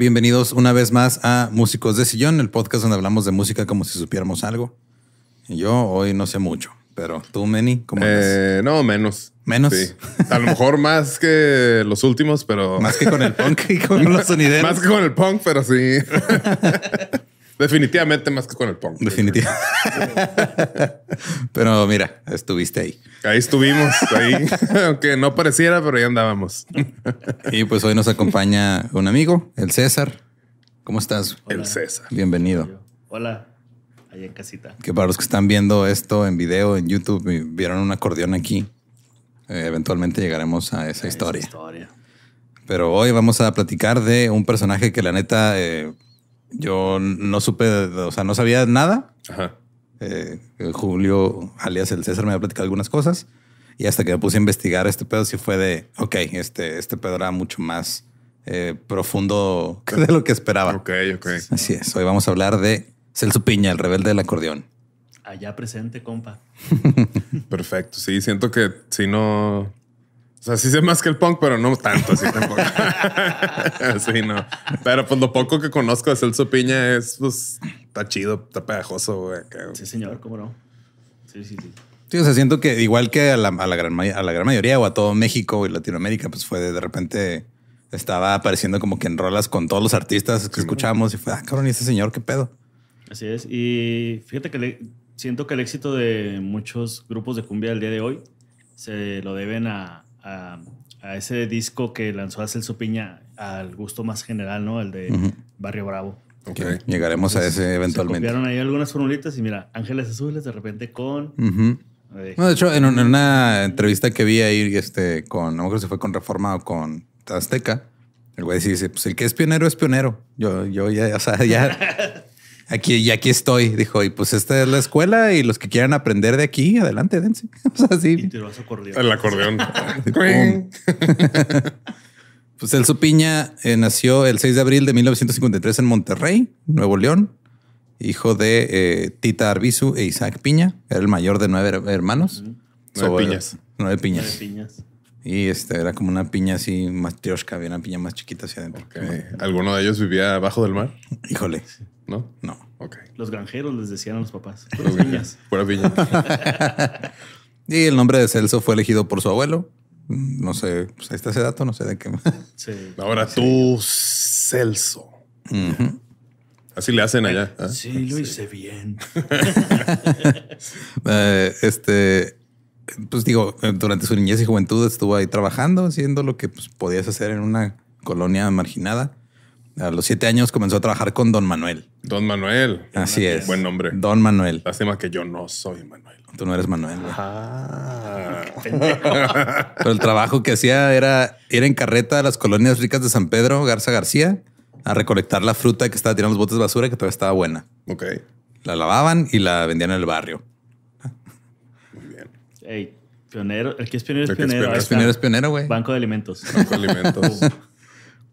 Bienvenidos una vez más a Músicos de Sillón, el podcast donde hablamos de música como si supiéramos algo. Y yo hoy no sé mucho, pero tú, Manny? ¿cómo eh, No, menos. Menos. A lo mejor más que los últimos, pero. Más que con el punk y con los sonideros. más que con el punk, pero sí. Definitivamente más que con el punk. Definitivamente. pero mira, estuviste ahí. Ahí estuvimos, ahí, aunque no pareciera, pero ahí andábamos. y pues hoy nos acompaña un amigo, el César. ¿Cómo estás? El César. Bienvenido. Hola, allá en casita. Que para los que están viendo esto en video, en YouTube, vieron un acordeón aquí. Eh, eventualmente llegaremos a esa historia. historia. Pero hoy vamos a platicar de un personaje que la neta... Eh, yo no supe, o sea, no sabía nada. Ajá. Eh, Julio, alias el César, me había platicado algunas cosas. Y hasta que me puse a investigar este pedo, sí fue de, ok, este, este pedo era mucho más eh, profundo de lo que esperaba. Ok, ok. Así es. Hoy vamos a hablar de Celso Piña, el rebelde del acordeón. Allá presente, compa. Perfecto. Sí, siento que si no, o sea, sí sé más que el punk, pero no tanto así tampoco. sí, no. Pero pues lo poco que conozco de Celso Piña es, pues, está chido, está pegajoso, güey. Sí, señor, cómo no. Sí, sí, sí. Sí, o sea, siento que igual que a la, la, gran, a mayoría o a todo México y Latinoamérica, pues fue de, repente estaba apareciendo como que en rolas con todos los artistas que escuchamos y fue, ah, cabrón, ¿y ese señor qué pedo? Así es. Y fíjate que le, siento que el éxito de muchos grupos de cumbia del día de hoy se lo deben a a, ese disco que lanzó Celso Piña al gusto más general, ¿no? El de Barrio Bravo. Okay. Llegaremos a ese eventualmente. Se ahí algunas formulitas y mira, Ángeles Azules de repente con... Eh, de hecho, en una, entrevista que vi ahí este, con, no me si fue con Reforma o con Azteca, el güey dice, pues el que es pionero es pionero. Yo, yo ya, o ya aquí y aquí estoy, dijo, y pues esta es la escuela y los que quieran aprender de aquí, adelante, dense. O Y El acordeón. pues Elso Piña eh, nació el 6 de abril de 1953 en Monterrey, Nuevo León, hijo de eh, Tita Arbizu e Isaac Piña. Era el mayor de nueve hermanos. Nueve, piñas. nueve piñas. Nueve piñas. Y este, era como una piña así, más había una piña más chiquita hacia adentro. ¿Alguno de ellos vivía abajo del mar? Híjole. ¿No? No. Los granjeros les decían a los papás. piñas. Fuera piña. y el nombre de Celso fue elegido por su abuelo. No sé, pues, ahí está ese dato, no sé de qué. Ahora tú, Celso. Así le hacen allá. ¿ah? Sí, lo hice bien. Eh, este pues digo, eh, durante su niñez y juventud estuvo ahí trabajando, haciendo lo que pues, podías hacer en una colonia marginada. A los siete años comenzó a trabajar con Don Manuel. Don Manuel. Así es. Buen nombre. Don Manuel. Lástima que yo no soy Manuel. Tú no eres Manuel. Ah, ah, Pero el trabajo que hacía era ir en carreta a las colonias ricas de San Pedro, Garza García, a recolectar la fruta que estaba tirando los botes de basura que todavía estaba buena. Ok. La lavaban y la vendían en el barrio pionero. El que es pionero es pionero. güey. Banco de alimentos. Banco de alimentos.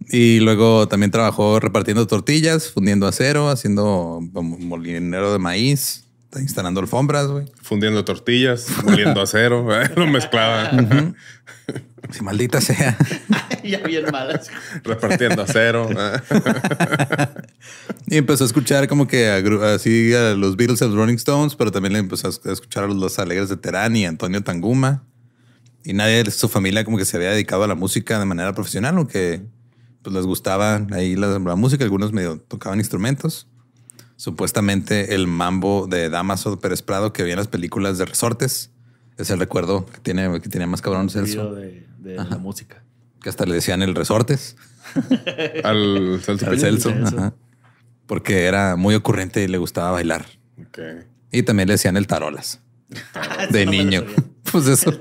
Y luego también trabajó repartiendo tortillas, fundiendo acero, haciendo molinero de maíz, instalando alfombras, güey. Fundiendo tortillas, moliendo acero, lo mezclaba. Si maldita sea. ya bien malas. Repartiendo acero. y empezó a escuchar como que así a los Beatles, a los Rolling Stones, pero también empezó a escuchar a los Alegres de Terán y Antonio Tanguma. Y nadie de su familia como que se había dedicado a la música de manera profesional, aunque pues les gustaba ahí la, música. Algunos medio tocaban instrumentos. Supuestamente el mambo de Damaso Pérez Prado que había en las películas de Resortes es el recuerdo que tiene, que tiene más cabrón el de, de la música que hasta le decían el resortes. al Celso. Porque era muy ocurrente y le gustaba bailar. Y también le decían el tarolas. de niño. pues eso.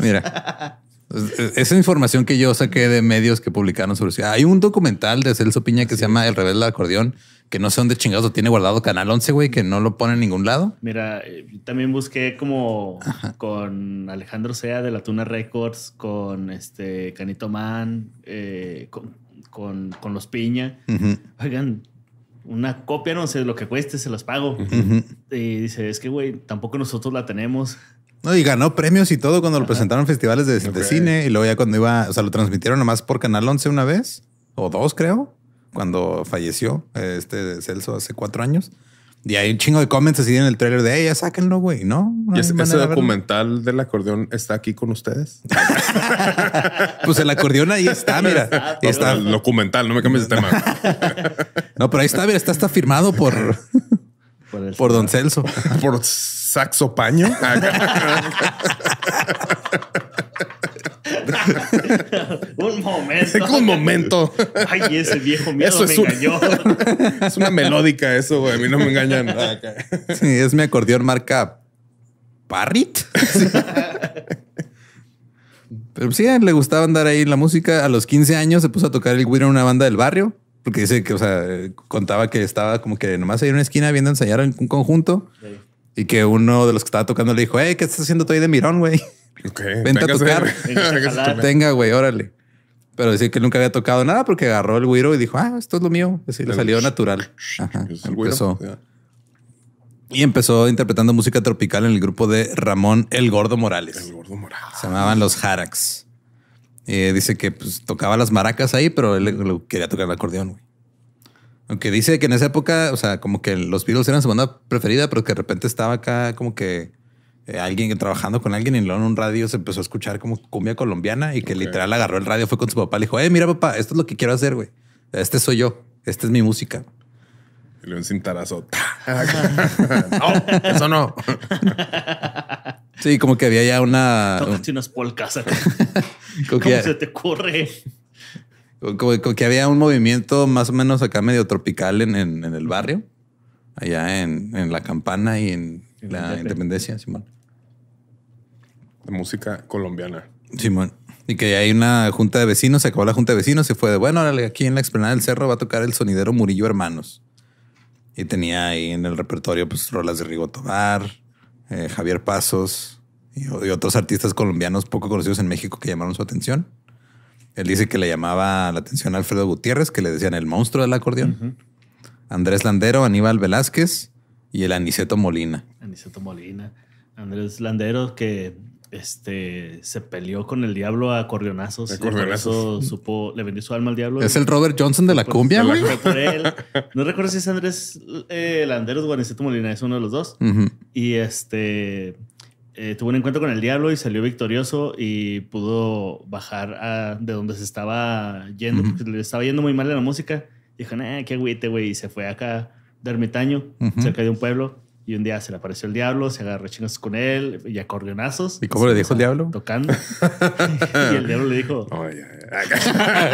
Mira. Pues, e, esa información que yo saqué de medios que publicaron sobre... Hay un documental de Celso Piña que se llama El revés del Acordeón que no sé dónde chingados lo tiene guardado Canal 11, güey, que no lo pone en ningún lado. Mira, eh, también busqué como con Alejandro Sea de la Tuna Records, con este Canito Man, eh, con, los Piña. Hagan una copia, no sé, lo que cueste, se las pago. Y dice, es que, güey, tampoco nosotros la tenemos. No, y ganó premios y todo cuando lo presentaron en festivales de, de, cine. Y luego ya cuando iba, o sea, lo transmitieron nomás por Canal 11 una vez, o dos, creo cuando falleció este Celso hace cuatro años. Y hay un chingo de comments así en el trailer de, ella, sáquenlo, güey, ¿no? no ese, documental del acordeón está aquí con ustedes? pues el acordeón ahí está, mira. está. El documental, no me cambies de tema. no, pero ahí está, mira, está, está firmado por, por Don Celso. por Saxo Paño. un momento. Un momento. Ay, ese viejo me es engañó. Una, es una melódica eso, güey. A mí no me engañan nada. Ah, sí, es mi acordeón marca Parrit. Pero sí, le gustaba andar ahí la música. A los 15 años se puso a tocar el güiro en una banda del barrio. Porque dice que, o sea, contaba que estaba como que nomás ahí en una esquina viendo ensayar un conjunto. Y que uno de los que estaba tocando le dijo, hey, ¿qué estás haciendo tú ahí de mirón, güey? Vente a tocar. Tenga, güey, órale. Pero decir que nunca había tocado nada porque agarró el güiro y dijo, ah, esto es lo mío. Así le salió natural. Ajá, empezó. Y empezó interpretando música tropical en el grupo de Ramón El Gordo Morales. El Gordo Morales. Se llamaban los Jarax. Eh, dice que pues, tocaba las maracas ahí, pero él quería tocar el acordeón, güey. Aunque dice que en esa época, o sea, como que los Beatles eran su banda preferida, pero que de repente estaba acá como que eh, alguien trabajando con alguien y luego en un radio se empezó a escuchar como cumbia colombiana y que literal agarró el radio, fue con su papá, le dijo, eh, mira papá, esto es lo que quiero hacer, güey. Este soy yo, esta es mi música. León luego no, eso no. sí, como que había ya una... Tócate unas polcas. ¿eh? ¿Cómo que se te corre. Como, que había un movimiento más o menos acá medio tropical en, en, el barrio, allá en, en, La Campana y en, la Independencia, Simón de música colombiana. Simón. Y que hay una junta de vecinos, se acabó la junta de vecinos, y fue de, bueno, aquí en la explanada del cerro va a tocar el sonidero Murillo Hermanos. Y tenía ahí en el repertorio, pues, rolas de Rigo Tobar, eh, Javier Pasos y, otros artistas colombianos poco conocidos en México que llamaron su atención. Él dice que le llamaba la atención a Alfredo Gutiérrez, que le decían el monstruo del acordeón. Andrés Landero, Aníbal Velázquez y el Aniceto Molina. Aniceto Molina. Andrés Landero, que este, se peleó con el diablo a corrionazos. supo, le vendió su alma al diablo. Es el Robert Johnson de pues, la pues, cumbia, güey. No recuerdo si es Andrés eh, Landeros o Aniceto Molina, es uno de los dos. Y este eh, tuvo un encuentro con el diablo y salió victorioso y pudo bajar de donde se estaba yendo, porque le estaba yendo muy mal en la música. Dijo, eh, qué güey, y se fue acá de ermitaño, cerca de un pueblo y un día se le apareció el diablo, se agarró chingos con él y acordeonazos. ¿Y cómo le dijo el diablo? Tocando. y el diablo le dijo.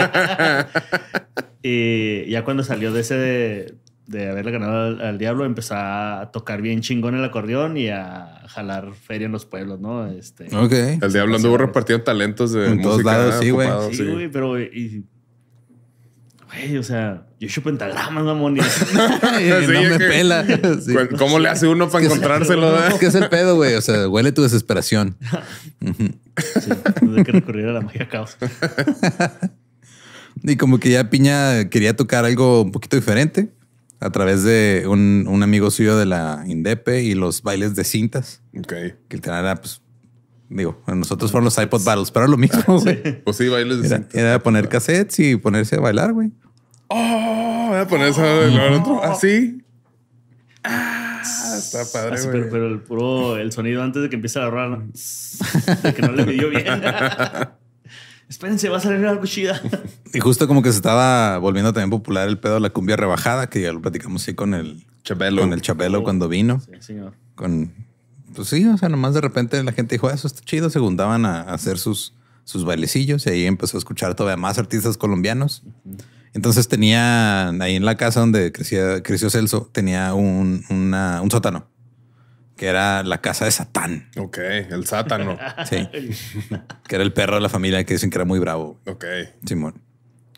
y ya cuando salió de ese de, haberle ganado al, diablo, empezó a tocar bien chingón el acordeón y a jalar feria en los pueblos, ¿no? Este, El diablo anduvo repartiendo talentos de en todos lados, sí, güey. Sí, güey, pero güey, o sea, yo hecho pentagramas, mamón. no, me pela. ¿Cómo le hace uno para encontrárselo? Eh? Es que es el pedo, güey. O sea, huele tu desesperación. sí, tuve que recurrir a la magia caos. y como que ya Piña quería tocar algo un poquito diferente a través de un, amigo suyo de la Indepe y los bailes de cintas. Ok. Que el tenía, pues, Digo, nosotros fueron los iPod Battles, pero era lo mismo, ah, güey. Sí. Pues sí, bailes era, era, poner cassettes y ponerse a bailar, güey. Oh, voy a ponerse a bailar otro. Así. ¿Ah, ah, está ah, padre, güey. Pero, pero, el puro el sonido antes de que empiece a agarrar. que no le midió bien. Espérense, va a salir algo chida. Y justo como que se estaba volviendo también popular el pedo de la cumbia rebajada, que ya lo platicamos sí con el Chabelo. Con el Chabelo cuando vino. Sí, señor. Con pues sí, o sea, nomás de repente la gente dijo, ah, eso está chido, se a, hacer sus, sus bailecillos y ahí empezó a escuchar todavía más artistas colombianos. Entonces tenía ahí en la casa donde crecía, creció Celso, tenía un, un sótano que era la casa de Satán. Ok, el sátano. Sí. que era el perro de la familia que dicen que era muy bravo. Ok. Simón.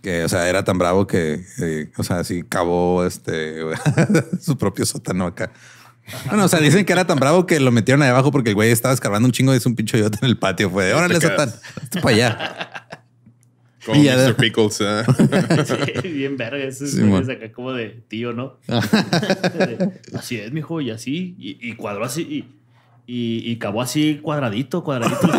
Que, o sea, era tan bravo que, eh, o sea, sí cavó este, su propio sótano acá. Bueno, o sea, dicen que era tan bravo que lo metieron ahí abajo porque el güey estaba escarbando un chingo de un pincho otro en el patio. Fue de órale, Satán, hasta para allá. Como y Mr. Pickles. ¿eh? sí, bien verga. es acá como de tío, ¿no? así es, mijo, y así. Y, cuadró así. Y, acabó así cuadradito, cuadradito.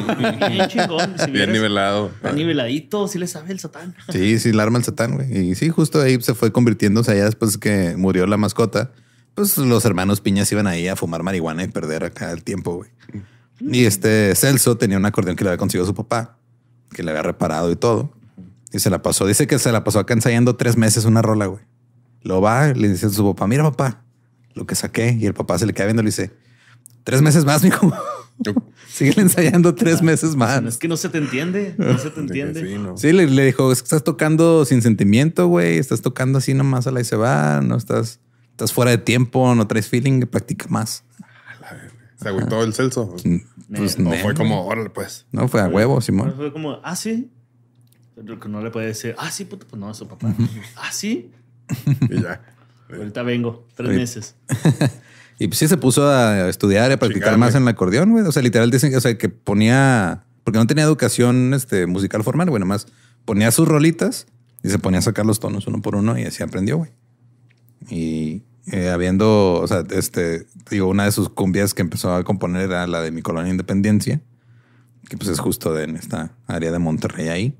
bien chingón. bien nivelado. niveladito, sí le sabe el satán. sí, sí, le arma el satán, güey. Y sí, justo ahí se fue convirtiéndose allá después que murió la mascota pues los hermanos Piñas iban ahí a fumar marihuana y perder acá el tiempo, güey. Mm. Y este Celso tenía un acordeón que le había conseguido su papá, que le había reparado y todo. Y se la pasó. Dice que se la pasó acá ensayando tres meses una rola, güey. Lo va, le dice a su papá, mira papá, lo que saqué. Y el papá se le queda viendo y le dice, tres meses más, mijo. Sigue ensayando tres ah, meses más. Es que no se te entiende, no se te entiende. Sí, le, dijo, estás tocando sin sentimiento, güey. Estás tocando así nomás a la y se va, no estás estás fuera de tiempo, no traes feeling, practica más. ¿Se agüitó el Celso? Pues, pues, no fue como, órale, pues. No, fue a huevo, Simón. Fue como, ah, sí. Que no le puede decir, ah, sí, puto, pues no, eso, papá. ah, sí. Y ya. Ahorita vengo, tres meses. y pues sí se puso a estudiar y a practicar más en el acordeón, güey. O sea, literal dicen o sea, que ponía, porque no tenía educación este, musical formal, güey, nomás ponía sus rolitas y se ponía a sacar los tonos uno por uno y así aprendió, güey. Y eh, habiendo, o sea, este, digo, una de sus cumbias que empezó a componer era la de mi colonia Independencia, que pues es justo de, en esta área de Monterrey ahí.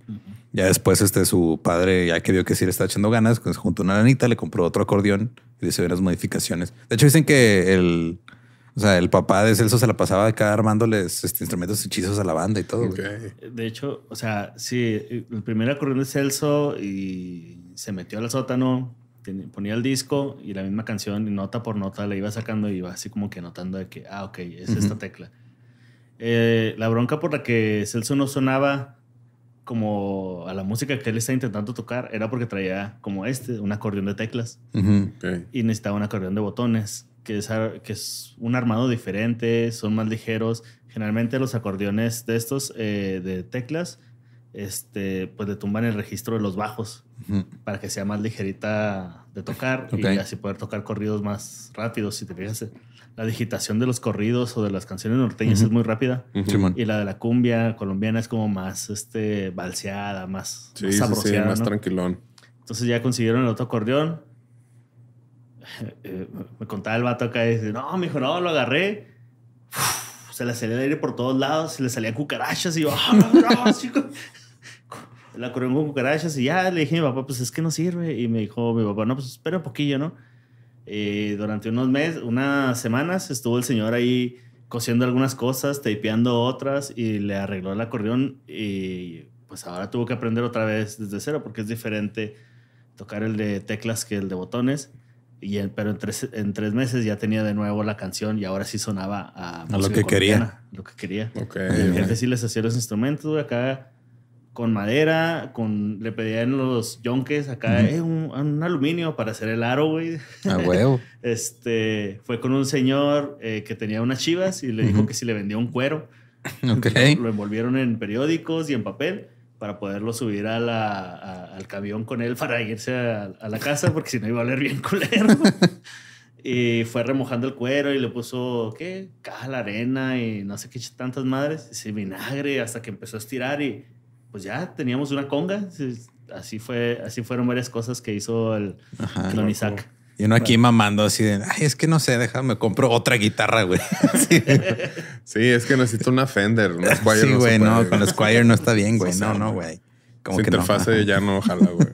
Ya después, este, su padre, ya que vio que sí le estaba echando ganas, pues junto a una lanita le compró otro acordeón y le hizo unas modificaciones. De hecho, dicen que el, o sea, el papá de Celso se la pasaba acá armándoles este, instrumentos hechizos a la banda y todo. De hecho, o sea, sí, el primer acordeón de Celso y se metió al sótano ponía el disco y la misma canción, y nota por nota, le iba sacando y iba así como que anotando de que, ah, ok, es esta tecla. Eh, la bronca por la que Celso no sonaba como a la música que él está intentando tocar era porque traía como este, un acordeón de teclas y necesitaba un acordeón de botones, que es, que es un armado diferente, son más ligeros. Generalmente los acordeones de estos eh, de teclas este, pues le tumban el registro de los bajos para que sea más ligerita de tocar y así poder tocar corridos más rápidos. Si te fijas, la digitación de los corridos o de las canciones norteñas es muy rápida y la de la cumbia colombiana es como más este, balseada, más, sí, más más tranquilón. Entonces ya consiguieron el otro acordeón. Eh, me contaba el vato acá y dice, no, mijo, no, lo agarré. se le salía el aire por todos lados, se le salían cucarachas y yo, ah, no, chicos la corrió con cucarachas y ya le dije a mi papá, pues es que no sirve. Y me dijo mi papá, no, pues espera un poquillo, ¿no? Eh, durante unos meses, unas semanas, estuvo el señor ahí cosiendo algunas cosas, tapeando otras y le arregló el acordeón y pues ahora tuvo que aprender otra vez desde cero porque es diferente tocar el de teclas que el de botones. Y pero en tres, en tres meses ya tenía de nuevo la canción y ahora sí sonaba a, lo que quería. Lo que quería. Okay, el jefe sí les hacía los instrumentos, Acá con madera, con le pedían los yonques acá en eh, un, aluminio para hacer el aro, güey. Ah, huevo. este, fue con un señor eh, que tenía unas chivas y le dijo que si le vendía un cuero. Okay. Lo envolvieron en periódicos y en papel para poderlo subir a la, al camión con él para irse a, la casa, porque si no iba a leer bien culero. y fue remojando el cuero y le puso, ¿qué? Caja la arena y no sé qué tantas madres, ese vinagre, hasta que empezó a estirar y pues ya teníamos una conga. Así, fue, así fueron varias cosas que hizo el Y uno aquí mamando así de, ay, es que no sé, déjame, compro otra guitarra, güey. Sí, es que necesito una Fender, Sí, güey, no, con la Squire no está bien, güey. No, no, güey. Como que interfase ya no ojalá, güey.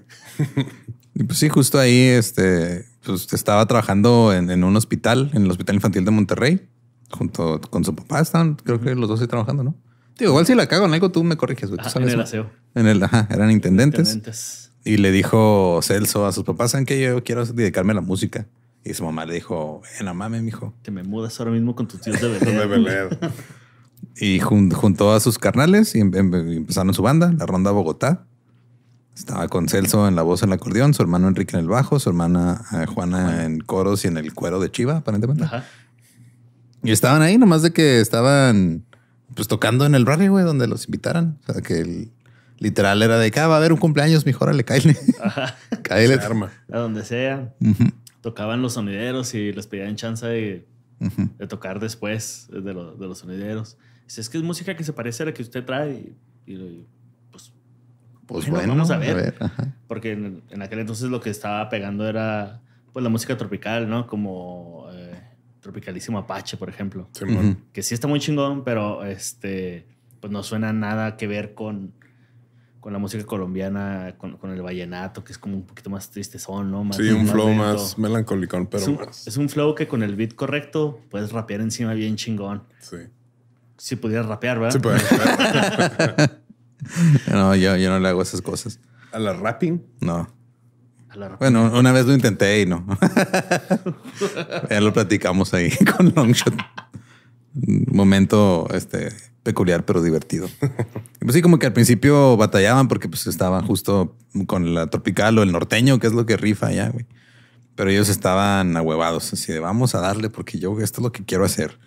Y pues sí, justo ahí, este, pues estaba trabajando en, en, un hospital, en el Hospital Infantil de Monterrey, junto con su papá. Estaban, creo que los dos ahí trabajando, ¿no? igual si la cago en algo, tú me corriges, ah, en el aseo. En el, ajá, eran intendentes. intendentes. Y le dijo Celso a sus papás, ¿saben que yo quiero dedicarme a la música? Y su mamá le dijo, en la mame, mijo. Te me mudas ahora mismo con tus tíos de Belén. y junto juntó a sus carnales y em-, em-, empezaron su banda, la Ronda Bogotá. Estaba con Celso en la voz en el acordeón, su hermano Enrique en el bajo, su hermana eh, Juana en coros y en el cuero de Chiva, aparentemente. Y estaban ahí, nomás de que estaban pues tocando en el barrio, güey, donde los invitaran. O sea, que el, literal era de que ah, va a haber un cumpleaños, mijo, le caile Caile. A donde sea. Tocaban los sonideros y les pedían chance de, tocar después eh, de, de los sonideros. Dice, es que es música que se parece a la que usted trae. Y, pues, pues bueno, vamos a ver. Porque en, en aquel entonces lo que estaba pegando era pues la música tropical, ¿no? Como Tropicalísimo Apache, por ejemplo. Que sí está muy chingón, pero este, pues no suena nada que ver con, con la música colombiana, con, el vallenato, que es como un poquito más triste son, ¿no? Más, sí, un flow más melancólico, pero es un, más. Es un flow que con el beat correcto puedes rapear encima bien chingón. Sí. Si pudieras rapear, ¿verdad? Sí, no, yo, yo no le hago esas cosas. ¿A la rapping? No. Bueno, una vez lo intenté y no. ya lo platicamos ahí con Longshot. Momento este, peculiar, pero divertido. pues sí, como que al principio batallaban porque pues estaban justo con la tropical o el norteño, que es lo que rifa allá, güey. Pero ellos estaban ahuevados, así de vamos a darle porque yo esto es lo que quiero hacer.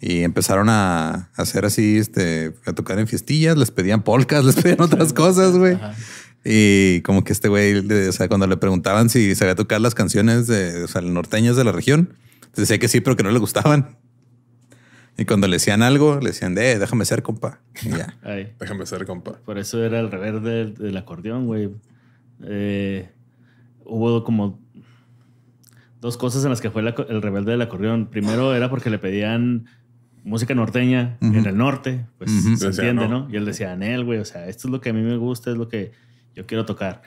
Y empezaron a hacer así, este, a tocar en fiestillas, les pedían polcas, les pedían otras cosas, güey. Y como que este güey, o sea, cuando le preguntaban si sabía tocar las canciones de, o sea, norteñas de la región, decía que sí, pero que no le gustaban. Y cuando le decían algo, le decían, eh, déjame ser, compa. Déjame ser, compa. Por eso era el rebelde del, acordeón, güey. Eh, hubo como dos cosas en las que fue el rebelde del acordeón. Primero era porque le pedían música norteña en el norte, pues se entiende, no. Y él decía, Anel, güey, o sea, esto es lo que a mí me gusta, es lo que yo quiero tocar.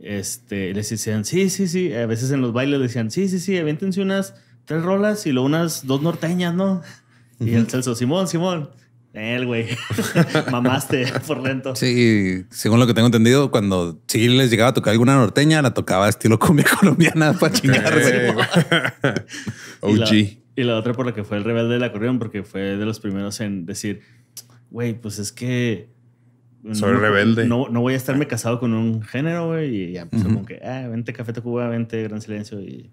Este, les decían, sí, sí, sí. A veces en los bailes decían, sí, sí, sí, aviéntense unas tres rolas y luego unas dos norteñas, ¿no? Y el Celso, Simón, Simón. El güey, mamaste por lento. Sí, según lo que tengo entendido, cuando sí les llegaba a tocar alguna norteña, la tocaba estilo cumbia colombiana para chingarse. OG. Y la, otra por la que fue el rebelde de la corrión, porque fue de los primeros en decir, güey, pues es que soy rebelde. No, no, voy a estarme casado con un género, güey. Y ya empezó como que, ah, vente Café Tacuba, vente Gran Silencio. Y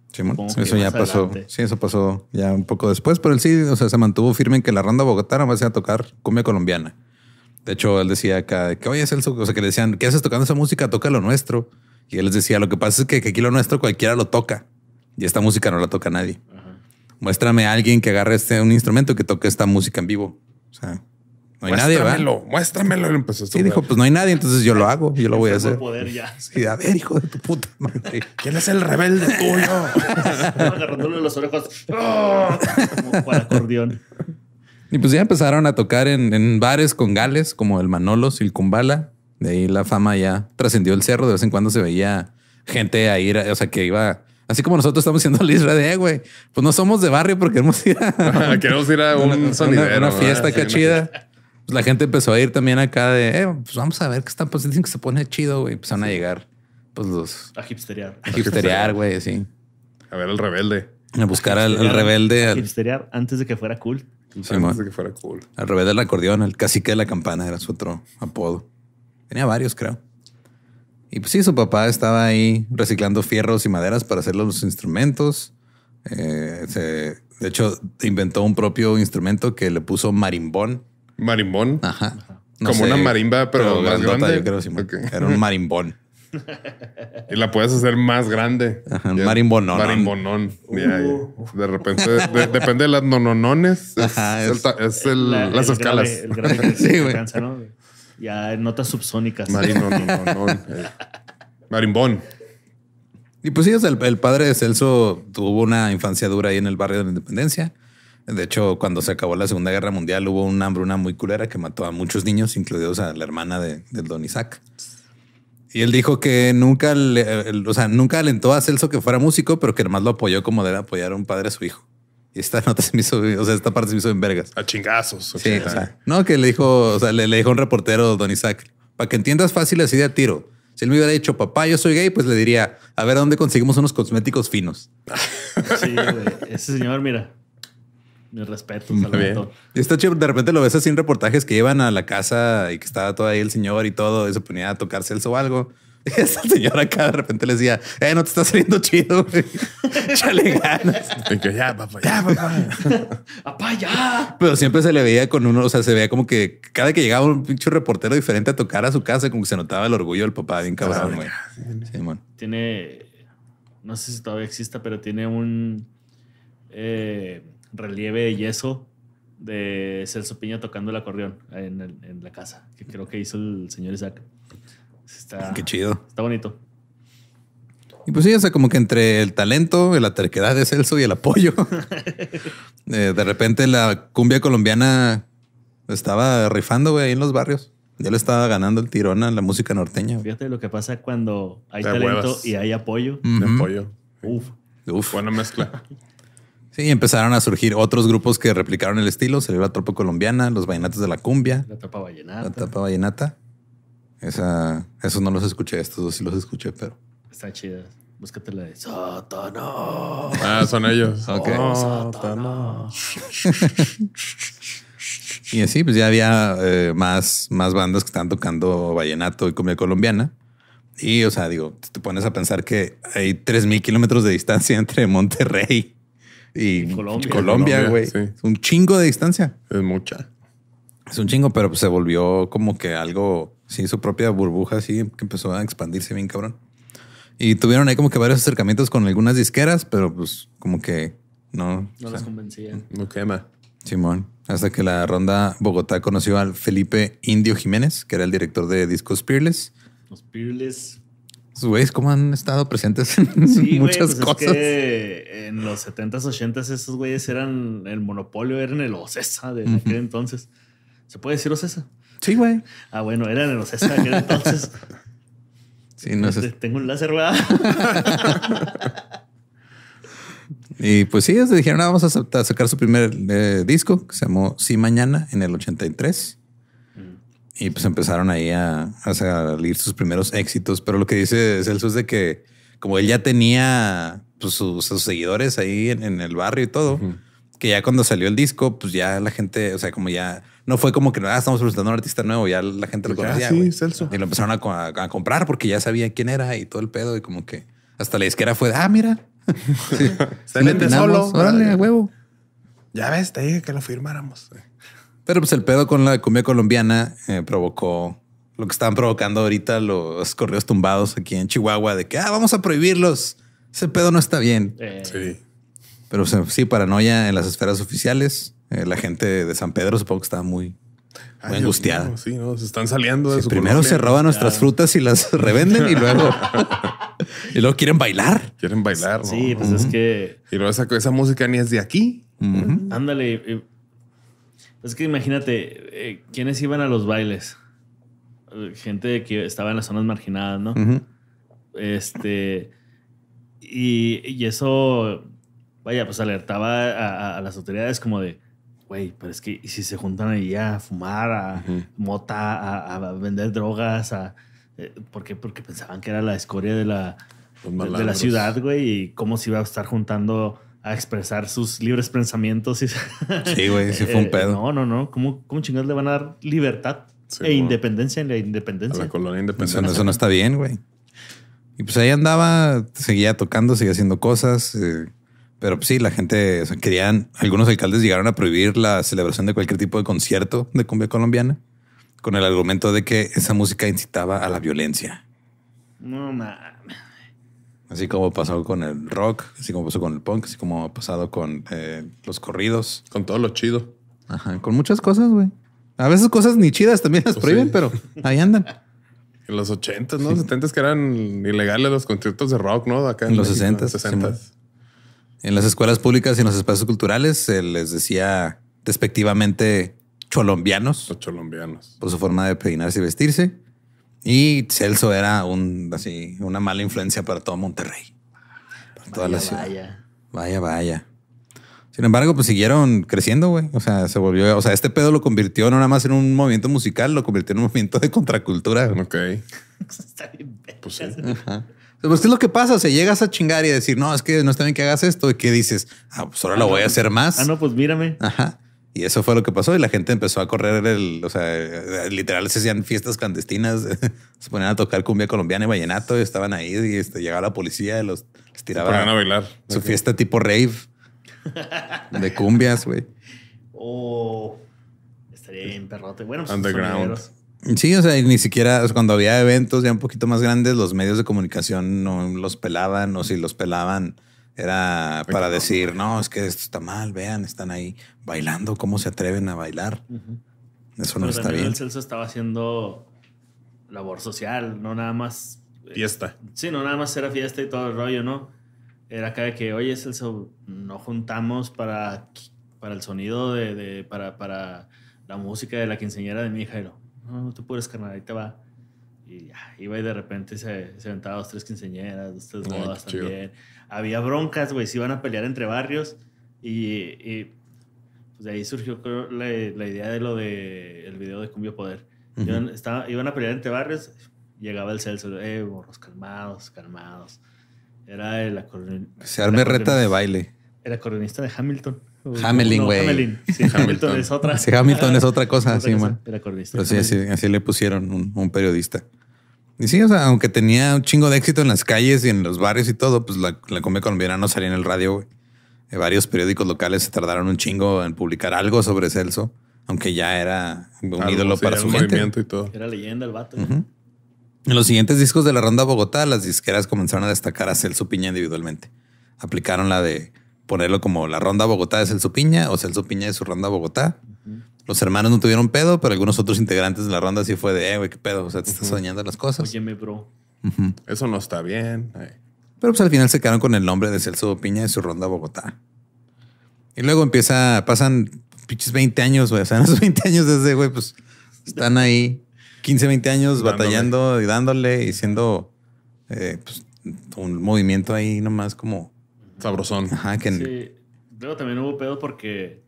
eso ya pasó. Sí, eso pasó ya un poco después, pero él sí, o sea, se mantuvo firme en que la ronda Bogotá no va a tocar cumbia colombiana. De hecho, él decía acá que, oye, Celso, o sea, que le decían, ¿qué haces tocando esa música? Toca lo nuestro. Y él les decía, lo que pasa es que, aquí lo nuestro cualquiera lo toca. Y esta música no la toca nadie. Muéstrame a alguien que agarre este, un instrumento que toque esta música en vivo. O sea, no hay nadie. Muéstramelo. Y empezó dijo, pues no hay nadie, entonces yo lo hago, yo lo voy a hacer. Poder a ver, hijo de tu puta madre. ¿Quién es el rebelde tuyo? Agarrándole los orejos. ¡Oh! Como acordeón. Y pues ya empezaron a tocar en, en bares con gales, como el Manolo, Silcumbala. De ahí la fama ya trascendió el cerro. De vez en cuando se veía gente a ir, o sea, que iba así como nosotros estamos siendo la isla de, güey, pues no somos de barrio porque queremos ir a, queremos ir a un una, sonidero, una, fiesta cachida. Pues, la gente empezó a ir también acá de, eh, pues vamos a ver qué están pasando. Pues, dicen que se pone chido, güey. Empezaron a llegar, pues los. A hipsterear. A hipsterear, güey, sí. A ver al rebelde. A buscar al, rebelde. A hipsterear antes de que fuera cool. Sí, antes de que fuera cool. Al rebelde del acordeón, el cacique de la campana era su otro apodo. Tenía varios, creo. Y pues sí, su papá estaba ahí reciclando fierros y maderas para hacer los instrumentos. Eh, de hecho, inventó un propio instrumento que le puso marimbón Marimbón. Ajá. Como una marimba, pero, más grande. Era un marimbón. Y la puedes hacer más grande. Ajá, marimbonón. Marimbonón. Uh. De repente, depende de las nononones. Es, es, el, las escalas. sí, ¿no? Ya notas subsónicas. Eh. Marimbón. Y pues sí, el, padre de Celso tuvo una infancia dura ahí en el barrio de la Independencia. De hecho, cuando se acabó la Segunda Guerra Mundial hubo una hambruna muy culera que mató a muchos niños, incluidos a la hermana del don Isaac. Y él dijo que nunca, o sea, nunca alentó a Celso que fuera músico, pero que además lo apoyó como debe apoyar a un padre a su hijo. Y esta nota se me hizo, o sea, esta parte se me hizo en vergas. A chingazos. Sí, o sea, no, que le dijo, o sea, le, le dijo un reportero, don Isaac, para que entiendas fácil así de a tiro. Si él me hubiera dicho, papá, yo soy gay, pues le diría, a ver, ¿a dónde conseguimos unos cosméticos finos? Sí, ese señor, mira, mis respetos al Y Está chido, de repente lo ves así en reportajes que llevan a la casa y que estaba todo ahí el señor y todo, y se ponía a tocar celso o algo. Y esa señora acá de repente le decía, eh, no te está saliendo chido, Chale ganas. ya, papá, ya, papá. papá, ya. Pero siempre se le veía con uno, o sea, se veía como que cada que llegaba un pinche reportero diferente a tocar a su casa, como que se notaba el orgullo del papá, bien cabrón, güey. Sí, Tiene, no sé si todavía exista, pero tiene un... Eh, relieve y yeso de Celso Piña tocando el acordeón en, la casa, que creo que hizo el señor Isaac. Está, Qué chido. Está bonito. Y pues sí, o como que entre el talento, la terquedad de Celso y el apoyo. Eh, de repente la cumbia colombiana estaba rifando, ahí en los barrios. Ya le estaba ganando el tirón a la música norteña. Fíjate lo que pasa cuando hay talento y hay apoyo. apoyo. Uf. Buena mezcla. Sí, empezaron a surgir otros grupos que replicaron el estilo. Se la tropa colombiana, los vallenatos de la cumbia. La tropa vallenata. La tropa vallenata. Esa, esos no los escuché, estos dos sí los escuché, pero... Está chida. Búscate la de Ah, son ellos. Ok. Oh, y así, pues ya había eh, más, más bandas que estaban tocando vallenato y cumbia colombiana. Y, o sea, digo, te pones a pensar que hay 3.000 kilómetros de distancia entre Monterrey y Colombia, güey. Un chingo de distancia. Es mucha. Es un chingo, pero se volvió como que algo, sin su propia burbuja, así que empezó a expandirse bien cabrón. Y tuvieron ahí como que varios acercamientos con algunas disqueras, pero pues como que no. No convencían. No quema. Simón. Hasta que la ronda Bogotá conoció al Felipe Indio Jiménez, que era el director de discos Peerless. Los Peerless güeyes cómo han estado presentes en muchas pues cosas. Es que en los 70s, 80s, esos güeyes eran el monopolio, eran el OCESA de aquel entonces. ¿Se puede decir OCESA? Sí, güey. Ah, bueno, eran el OCESA de aquel entonces. sí, no sé. Tengo un láser, güey. y pues sí, ellos dijeron, ah, vamos a sacar su primer eh, disco que se llamó Sí Mañana en el 83 y pues empezaron ahí a, salir sus primeros éxitos. Pero lo que dice Celso es de que como él ya tenía pues, sus, seguidores ahí en, el barrio y todo, que ya cuando salió el disco, pues ya la gente, o sea, como ya no fue como que nada, ah, estamos presentando un artista nuevo, ya la gente lo conocía. Sí, Celso. Y lo empezaron a, comprar porque ya sabía quién era y todo el pedo. Y como que hasta la disquera fue, ah, mira, solo. Órale, a huevo. Ya ves, te dije que lo firmáramos. Pero pues el pedo con la comida colombiana eh, provocó lo que están provocando ahorita los correos tumbados aquí en Chihuahua de que ah, vamos a prohibirlos. Ese pedo no está bien. Sí. Pero sí, paranoia en las esferas oficiales. Eh, la gente de San Pedro supongo que estaba muy, ah, angustiada. sí, no, se están saliendo de Primero se roban nuestras frutas y las revenden y luego y luego quieren bailar. Quieren bailar. Sí, pues es que y luego esa, esa música ni es de aquí. Ándale. Es que imagínate, eh, ¿quiénes iban a los bailes? Gente que estaba en las zonas marginadas, ¿no? Este. Y, eso, vaya, pues alertaba a, las autoridades como de, güey, pero es que si se juntan ahí a fumar, a mota, a, vender drogas, a, eh, ¿por qué? Porque pensaban que era la escoria de la, de la ciudad, güey, y cómo se iba a estar juntando a expresar sus libres pensamientos. Sí, güey, sí fue un eh, pedo. no, no, no. ¿Cómo, cómo chingados le van a dar libertad e independencia en la independencia? A la colonia independencia. Eso no está bien, güey. Y pues ahí andaba, seguía tocando, seguía haciendo cosas. Eh, pero pues sí, la gente querían, algunos alcaldes llegaron a prohibir la celebración de cualquier tipo de concierto de cumbia colombiana con el argumento de que esa música incitaba a la violencia. No, man. Así como pasó con el rock, así como pasó con el punk, así como ha pasado con eh, los corridos. Con todo lo chido. Ajá, con muchas cosas, güey. A veces cosas ni chidas también las pues prohíben, pero ahí andan. En los ochentas, ¿no? Los 70 que eran ilegales los conciertos de rock, ¿no? Acá en, los 60. en las escuelas públicas y en los espacios culturales se les decía despectivamente cholombianos. Los cholombianos. Por su forma de peinarse y vestirse. Y Celso era un así, una mala influencia para todo Monterrey. Para toda la ciudad. Vaya. Vaya, Sin embargo, pues siguieron creciendo, güey. O sea, se volvió. O sea, este pedo lo convirtió no nada más en un movimiento musical, lo convirtió en un movimiento de contracultura. Ok. está bien. Pues sí. Pues, es lo que pasa? se llegas a chingar y decir, no, es que no está bien que hagas esto. ¿Y qué dices? Ah, pues ahora lo ah, voy a hacer más. Ah, no, pues mírame. Ajá. Y eso fue lo que pasó y la gente empezó a correr el, o sea, literal se hacían fiestas clandestinas, se ponían a tocar cumbia colombiana y vallenato y estaban ahí y este, llegaba la policía y los, tiraban. Se a bailar. Su fiesta tipo rave de cumbias, güey. Oh, estaría bien perrote. Bueno, pues Underground. Sí, o sea, ni siquiera cuando había eventos ya un poquito más grandes, los medios de comunicación no los pelaban o si los pelaban, era para decir, no, es que esto está mal, vean, están ahí bailando, ¿cómo se atreven a bailar? Eso no está bien. El Celso estaba haciendo labor social, no nada más... Eh, fiesta. sí, no nada más era fiesta y todo el rollo, ¿no? Era acá de que, oye, Celso, nos juntamos para, para el sonido de... para, la música de la quinceñera de mi hija. Y no, no, te puedes, carnal, ahí te va. Y ya, iba y de repente se, se dos, tres quinceñeras, dos, tres bodas también había broncas, güey, se iban a pelear entre barrios y, pues de ahí surgió la, idea de lo de el video de Cumbio Poder. iban, a pelear entre barrios, llegaba el Celso, eh, borros, calmados, calmados. Era el acordeonista. Se arme reta de baile. Era acordeonista de Hamilton. Hamelin, güey. Sí, Hamilton es otra. Sí, Hamilton es otra cosa, sí, man. Pero sí, así, le pusieron un, un periodista. Y sí, o sea, aunque tenía un chingo de éxito en las calles y en los barrios y todo, pues la, comida colombiana no salía en el radio, eh, varios periódicos locales se tardaron un chingo en publicar algo sobre Celso, aunque ya era un ídolo para su gente. Y todo. Era leyenda el vato. En los siguientes discos de la Ronda Bogotá, las disqueras comenzaron a destacar a Celso Piña individualmente. Aplicaron la de ponerlo como la Ronda Bogotá de Celso Piña o Celso Piña de su Ronda Bogotá. Los pues, hermanos no tuvieron pedo, pero algunos otros integrantes de la ronda sí fue de, eh, güey, qué pedo. O sea, te estás soñando las cosas. Óyeme, bro. Eso no está bien. Pero pues al final se quedaron con el nombre de Celso Piña de su ronda Bogotá. Y luego empieza, pasan pinches 20 años, güey. O sea, en esos 20 años desde, güey, pues están ahí 15, 20 años batallando y dándole y siendo eh, pues, un movimiento ahí nomás como... Sabrosón. Ajá, que... Sí. también hubo pedo porque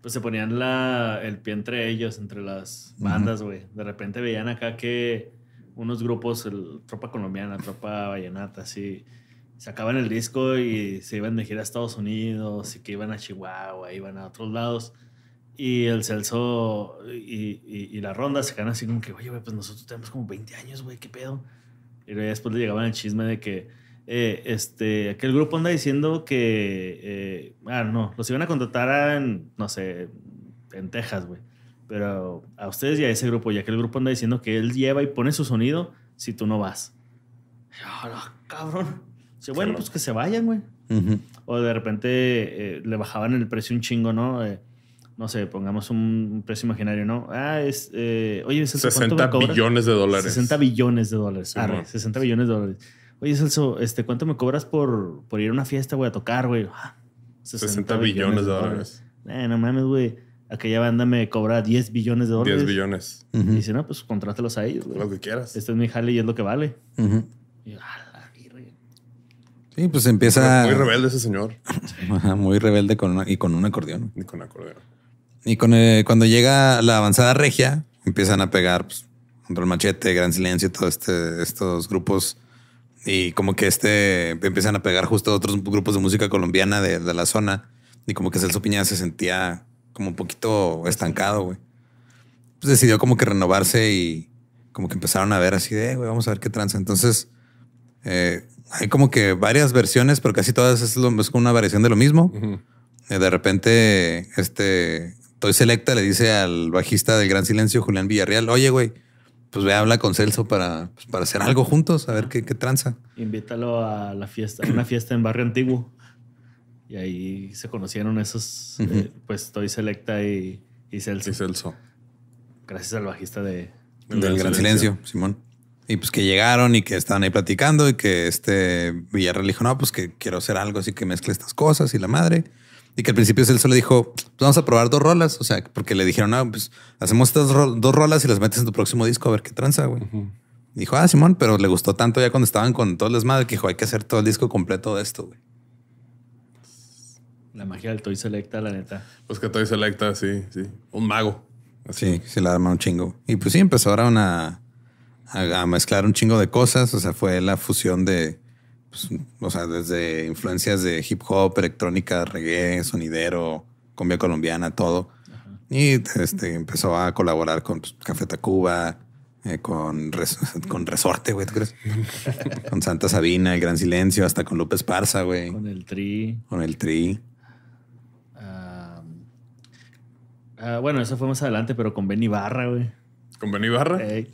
pues se ponían la, el pie entre ellos, entre las bandas, güey. De repente veían acá que unos grupos, el, tropa colombiana, tropa vallenata, así, sacaban el disco y se iban de gira a Estados Unidos y que iban a Chihuahua, iban a otros lados. Y el Celso y, y, la ronda se quedan así como que, oye, pues nosotros tenemos como 20 años, güey, ¿qué pedo? Y después le llegaban el chisme de que, eh, este, aquel grupo anda diciendo que, eh, ah, no, los iban a contratar en, no sé, en Texas, güey. Pero a ustedes y a ese grupo, ya que el grupo anda diciendo que él lleva y pone su sonido si tú no vas. Oh, cabrón. bueno, pues que se vayan, güey. O de repente eh, le bajaban el precio un chingo, ¿no? Eh, no sé, pongamos un precio imaginario, ¿no? Ah, es. Eh, oye, ¿es 60 billones de dólares. 60 billones de dólares. 60 billones de dólares. Oye, Celso, este, ¿cuánto me cobras por, ir a una fiesta, güey, a tocar, güey? 60, ah, billones de dólares. Eh, no mames, güey. Aquella banda me cobra 10 billones de dólares. 10 billones. Y dice, no, pues contrátelos a ellos, güey. Lo que quieras. Esto es mi jale y es lo que vale. Y Sí, pues empieza. Muy rebelde ese señor. muy rebelde con y con un acordeón. Y con acordeón. Y con, eh, cuando llega la avanzada regia, empiezan a pegar pues, contra el machete, gran silencio, todos este, estos grupos y como que este empiezan a pegar justo otros grupos de música colombiana de, la zona y como que Celso Piña se sentía como un poquito estancado, güey. Pues decidió como que renovarse y como que empezaron a ver así de, eh, güey, vamos a ver qué trance Entonces, eh, hay como que varias versiones, pero casi todas es, lo, una variación de lo mismo. Eh, de repente, este, Toy Selecta le dice al bajista del Gran Silencio, Julián Villarreal, oye, güey, pues ve, habla con Celso para, pues, para hacer algo juntos, a ver qué, tranza. Invítalo a la fiesta, una fiesta en Barrio Antiguo. Y ahí se conocieron esos, eh, pues estoy Selecta y, Celso. Y Celso. Gracias al bajista de... Del, Gran Silencio, Simón. Y pues que llegaron y que estaban ahí platicando y que este Villarreal dijo, no, pues que quiero hacer algo así que mezcle estas cosas y la madre. Y que al principio él solo dijo, pues vamos a probar dos rolas. O sea, porque le dijeron, ah, pues hacemos estas dos rolas y las metes en tu próximo disco a ver qué tranza, güey. Dijo, ah, Simón, pero le gustó tanto ya cuando estaban con todas las madres que dijo, hay que hacer todo el disco completo de esto, güey. La magia del Toy Selecta, la neta. Pues que Toy Selecta, sí, sí. Un mago. Así. Sí, se la arma un chingo. Y pues sí, empezaron a mezclar un chingo de cosas. O sea, fue la fusión de pues, o sea, desde influencias de hip hop, electrónica, reggae, sonidero, cumbia colombiana, todo. Y este, empezó a colaborar con cafeta pues, Café Tacuba, eh, con, con Resorte, güey, ¿tú crees? con Santa Sabina, El Gran Silencio, hasta con López Parza, güey. Con el Tri. Con el Tri. Ah, ah, bueno, eso fue más adelante, pero con Benny Barra, güey. ¿Con Benny Barra? Eh,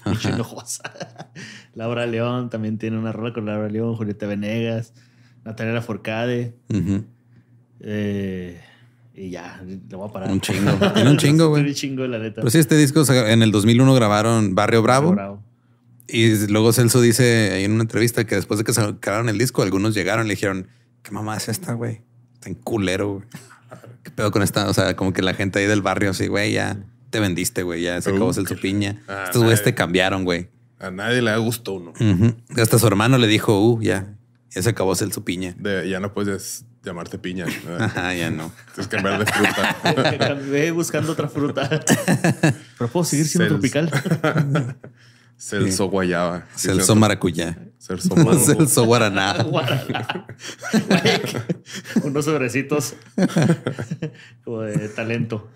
Laura León también tiene una rola con Laura León, Julieta Venegas, Natalia Forcade eh, y ya, lo voy a parar. Un chingo. un chingo, güey. chingo, la neta. Pero sí, este disco en el 2001 grabaron Barrio Bravo. Y luego Celso dice ahí en una entrevista que después de que sacaron el disco, algunos llegaron y le dijeron, ¿qué mamá es esta, güey? Está en culero, güey. ¿Qué pedo con esta? O sea, como que la gente ahí del barrio, así, güey, ya te vendiste, güey, ya se acabó Celso ah, Piña. Estos güeyes te cambiaron, güey. A nadie le da gusto uno. Hasta su hermano le dijo, uh, ya, ya se acabó su piña. ya no puedes llamarte piña. Ajá, ya no. Tienes que cambiar de fruta. cambié buscando otra fruta. Pero puedo seguir siendo tropical. Celso guayaba. Celso maracuyá. Celso guaraná. guaraná. Unos sobrecitos como de talento.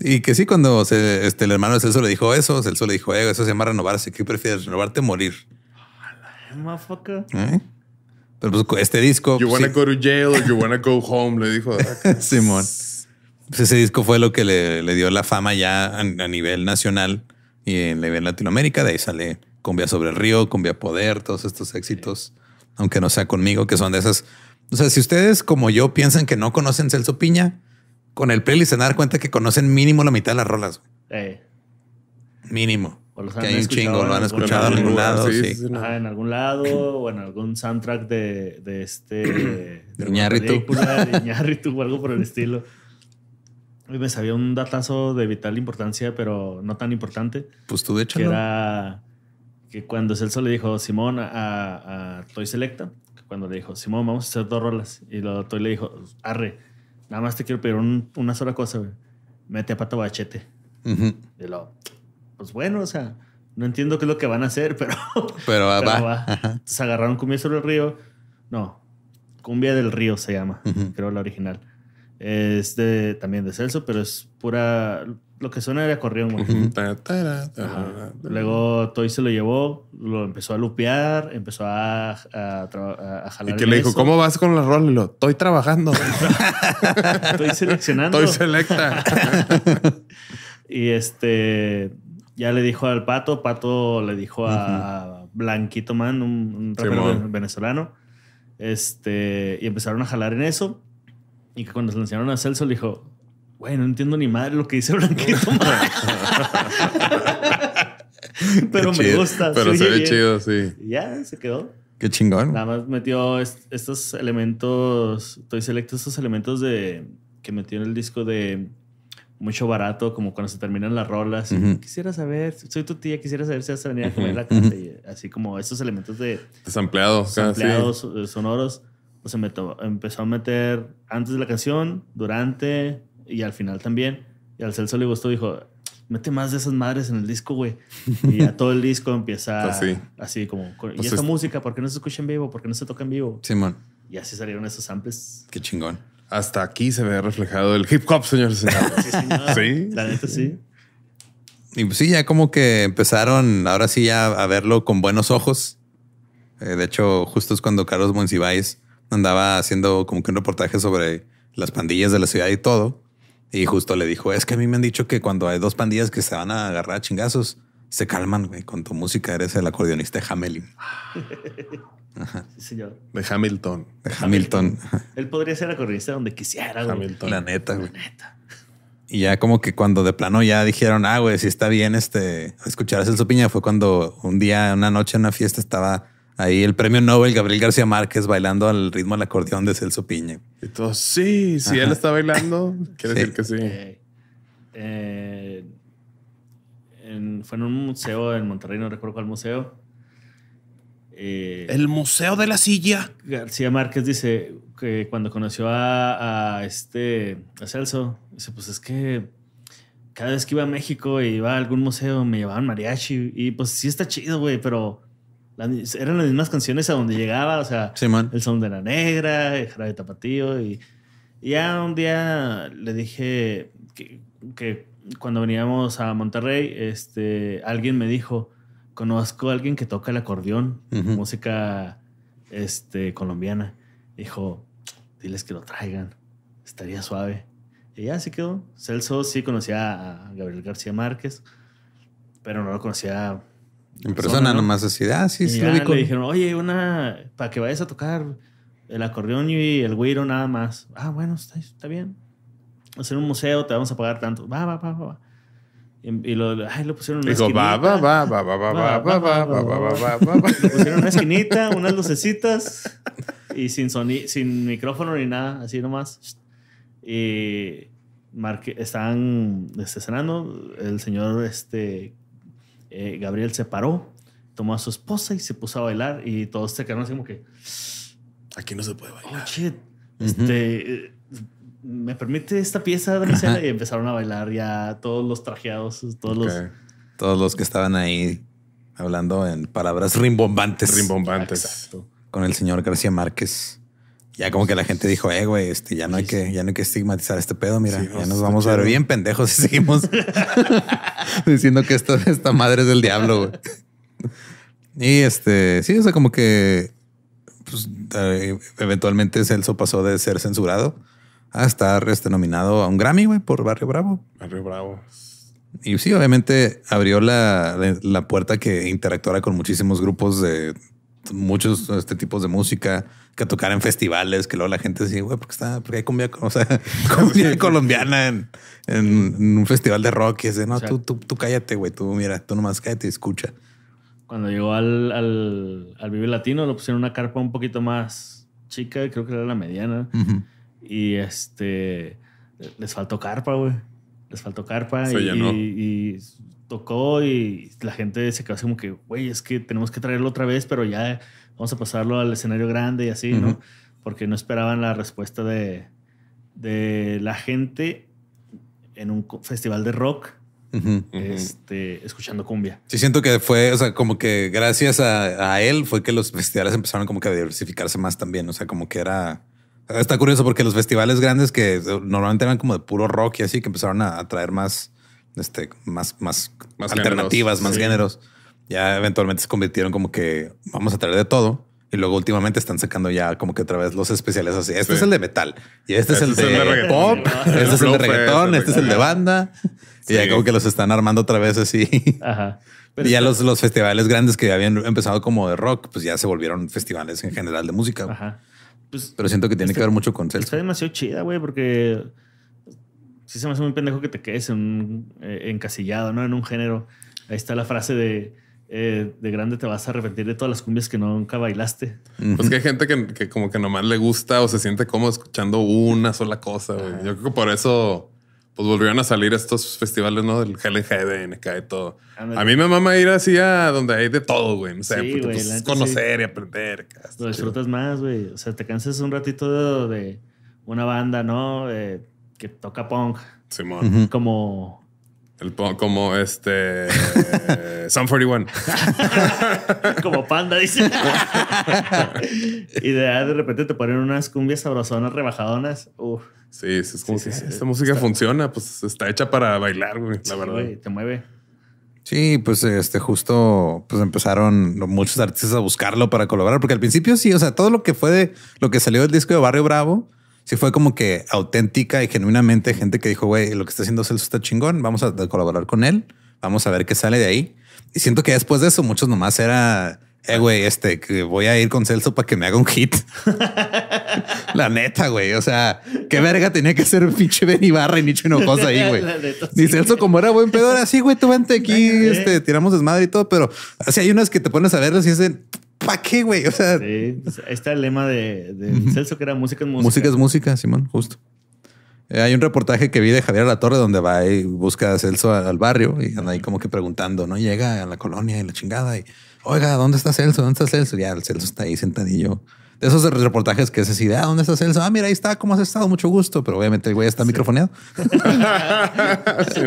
Y que sí, cuando este, el hermano de Celso le dijo eso, Celso le dijo, eh, eso se llama renovarse. ¿Qué prefieres? ¿Renovarte o morir? ¿Eh? Pero pues este disco... You pues, wanna go to jail or you wanna go home, le dijo. Simón. Pues, ese disco fue lo que le, le dio la fama ya a, nivel nacional y en nivel Latinoamérica. De ahí sale Cumbia sobre el Río, Cumbia Poder, todos estos éxitos, aunque no sea conmigo, que son de esas... O sea, si ustedes como yo piensan que no conocen Celso Piña, con el playlist se van dar cuenta que conocen mínimo la mitad de las rolas. Mínimo. que hay un chingo, lo han escuchado en algún, lado. Sí, en algún lado o en algún soundtrack de, de este. de Iñárritu. o algo por el estilo. mí me sabía un datazo de vital importancia, pero no tan importante. Pues tú, de hecho. Que era que cuando Celso le dijo Simón a, Toy Selecta, cuando le dijo Simón, vamos a hacer dos rolas. Y luego Toy le dijo, arre nada más te quiero pedir una sola cosa, Mete a pato bachete. Y pues bueno, o sea, no entiendo qué es lo que van a hacer, pero. Pero, va. agarraron cumbia sobre el río. No, cumbia del río se llama, creo la original. Es también de Celso, pero es pura lo que suena era acordeón, Luego Toy se lo llevó, lo empezó a lupear, empezó a, a, jalar. Y que le dijo, ¿cómo vas con la rol? Y lo, estoy trabajando. estoy seleccionando. Estoy selecta. y este, ya le dijo al Pato, Pato le dijo a Blanquito Man, un, venezolano. Este, y empezaron a jalar en eso. Y que cuando se enseñaron a Celso, le dijo, Güey, no entiendo ni madre lo que dice Blanquito. pero me gusta. Pero se ve chido, sí. ya, se quedó. Qué chingón. Nada más metió estos elementos, estoy selecto estos elementos de que metió en el disco de mucho barato, como cuando se terminan las rolas. Quisiera saber, soy tu tía, quisiera saber si has venido a comer la casa. así como estos elementos de... Desampleados. Ah, desampleados, eh, sonoros. Pues se empezó a meter antes de la canción, durante, y al final también. Y al Celso le gustó, dijo, mete más de esas madres en el disco, güey. Y a todo el disco empieza así, pues así como, y esta pues música, ¿por qué no se escucha en vivo? ¿Por qué no se toca en vivo? Simón. Y así salieron esos samples. Qué chingón. Hasta aquí se ve reflejado el hip hop, señores. sí, sí, La neta sí. Y pues sí, ya como que empezaron ahora sí ya a verlo con buenos ojos. Eh, de hecho, justo es cuando Carlos Monsiváis andaba haciendo como que un reportaje sobre las pandillas de la ciudad y todo y justo le dijo, es que a mí me han dicho que cuando hay dos pandillas que se van a agarrar a chingazos, se calman, güey. Con tu música eres el acordeonista de Hamelin. Sí, señor. De Hamilton. De Hamilton. Él podría ser acordeonista donde quisiera, güey. Hamilton. La neta, Y ya como que cuando de plano ya dijeron, ah, güey, si está bien este, escuchar a su Piña, fue cuando un día, una noche en una fiesta estaba Ahí el premio Nobel Gabriel García Márquez bailando al ritmo del acordeón de Celso Piñe. Y todo, sí, si él está bailando, quiere decir que sí. Eh, fue en un museo en Monterrey, no recuerdo cuál museo. Eh, el Museo de la Silla. García Márquez dice que cuando conoció a, este a Celso, dice, pues es que cada vez que iba a México y e iba a algún museo me llevaban mariachi y pues sí está chido, güey, pero eran las mismas canciones a donde llegaba, o sea, el son de la negra, el jarabe tapatío y, ya un día le dije que, cuando veníamos a Monterrey, este, alguien me dijo, conozco a alguien que toca el acordeón, música este, colombiana. Dijo, diles que lo traigan, estaría suave. Y ya así quedó. Celso sí conocía a Gabriel García Márquez, pero no lo conocía en persona, nomás así, ah, sí, y Ya le dijeron, oye, una, para que vayas a tocar el acordeón y el güiro nada más. Ah, bueno, está, está bien. Hacer un museo, te vamos a pagar tanto. Va, va, va, va. va. Y, lo, ay, lo pusieron en una esquinita. va, va, va, va, va, va, va, va, va, va, va, va, va. Lo pusieron en una esquinita, unas lucecitas y sin sin micrófono ni nada, así nomás. Y estaban están este, cenando. El señor este, eh, Gabriel se paró, tomó a su esposa y se puso a bailar y todos se quedaron así como que... Aquí no se puede oh, bailar. Oh, shit. Este, eh, ¿Me permite esta pieza, Damisela? Y empezaron a bailar ya todos los trajeados, todos los... Todos los que estaban ahí hablando en palabras rimbombantes. Rimbombantes. Con el señor García Márquez ya como que la gente dijo, eh, güey, este, ya no hay que, ya no hay que estigmatizar este pedo. Mira, ya nos vamos a ver bien pendejos si seguimos diciendo que esta, madre es del diablo. Güey. Y este, sí, o sea, como que pues, eh, eventualmente Celso pasó de ser censurado a estar este, nominado a un Grammy, güey, por Barrio Bravo. Barrio Bravo. Y sí, obviamente abrió la, la puerta que interactuara con muchísimos grupos de muchos este tipos de música que tocar en festivales, que luego la gente dice, güey, porque está, porque hay cumbia, colombiana en, en, un festival de rock y es no, tú, tú, cállate, güey, tú mira, tú nomás cállate y escucha. Cuando llegó al, al, Vive Latino, lo pusieron una carpa un poquito más chica, creo que era la mediana, y este, les faltó carpa, güey. Les faltó carpa y tocó y la gente se quedó así como que, güey, es que tenemos que traerlo otra vez, pero ya vamos a pasarlo al escenario grande y así, ¿no? Porque no esperaban la respuesta de, la gente en un festival de rock. este, escuchando cumbia. Sí, siento que fue, o sea, como que gracias a, él fue que los festivales empezaron como que a diversificarse más también, o sea, como que era... Está curioso porque los festivales grandes que normalmente eran como de puro rock y así, que empezaron a, a traer más este, más, más, más alternativas, más géneros. Ya eventualmente se convirtieron como que vamos a traer de todo. Y luego últimamente están sacando ya como que otra vez los especiales así. Este es el de metal y este, es el este de pop, este, este, este es el de reggaetón, este es el de banda. Y ya como que los están armando otra vez así. Pero y ya los, los festivales grandes que habían empezado como de rock, pues ya se volvieron festivales en general de música. Pues, Pero siento que tiene que ver mucho con Celso. Está demasiado chida, güey, porque sí se me hace muy pendejo que te quedes en un, eh, encasillado, ¿no? En un género. Ahí está la frase de, eh, de grande te vas a arrepentir de todas las cumbias que nunca bailaste. Pues que hay gente que, como que nomás le gusta o se siente cómodo escuchando una sola cosa. güey. Yo creo que por eso pues volvieron a salir estos festivales, ¿no? Del Helen NK de todo. A mí me mama ir así a donde hay de todo, güey. O sea, pues, conocer y aprender. Lo disfrutas más, güey. O sea, te cansas un ratito de, una banda, ¿no? Eh, que toca punk. Simón. Como el, como este. Sun 41. como panda, dice. y ah, de, repente te ponen unas cumbias sabrosonas, rebajadonas. Sí, sí, esta música funciona, pues está hecha para bailar, güey, la verdad. te mueve. Sí, pues este justo pues empezaron muchos artistas a buscarlo para colaborar, porque al principio sí, o sea, todo lo que fue de lo que salió del disco de Barrio Bravo, sí fue como que auténtica y genuinamente gente que dijo, güey, lo que está haciendo Celso está chingón, vamos a colaborar con él, vamos a ver qué sale de ahí. Y siento que después de eso muchos nomás era, eh, güey, este, que voy a ir con Celso para que me haga un hit. la neta, güey. O sea, qué verga tenía que ser pinche Ben Barra y Nicho cosa ahí, güey. Ni Celso, como era buen pedo, era así, güey, tú vente aquí, este, tiramos desmadre y todo, pero así hay unas que te pones a verlas y dicen, ¿Para qué, güey? O sea. Sí, pues, está el lema de, Celso, que era música es música. Música es música, Simón, justo. Eh, hay un reportaje que vi de Javier La Torre donde va y busca a Celso al, barrio y anda ahí como que preguntando, ¿no? Llega a la colonia y la chingada y, oiga, ¿dónde está Celso? ¿Dónde está Celso? Y ya, el Celso está ahí sentadillo. De esos reportajes que es así ah, ¿dónde está Celso? Ah, mira, ahí está, ¿cómo has estado? Mucho gusto. Pero obviamente el güey está microfoneado. sí,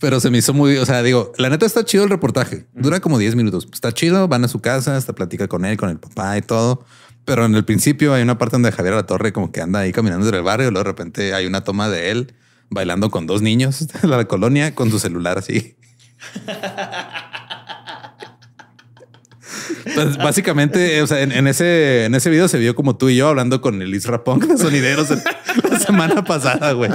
pero se me hizo muy, o sea, digo, la neta está chido el reportaje. Dura como 10 minutos. Está chido, van a su casa, hasta platica con él, con el papá y todo. Pero en el principio hay una parte donde Javier la Torre como que anda ahí caminando desde el barrio, luego de repente hay una toma de él bailando con dos niños en la colonia con su celular así. Pues, básicamente, o sea, en, ese, en ese video se vio como tú y yo hablando con el Isra Sonideros la semana pasada, güey.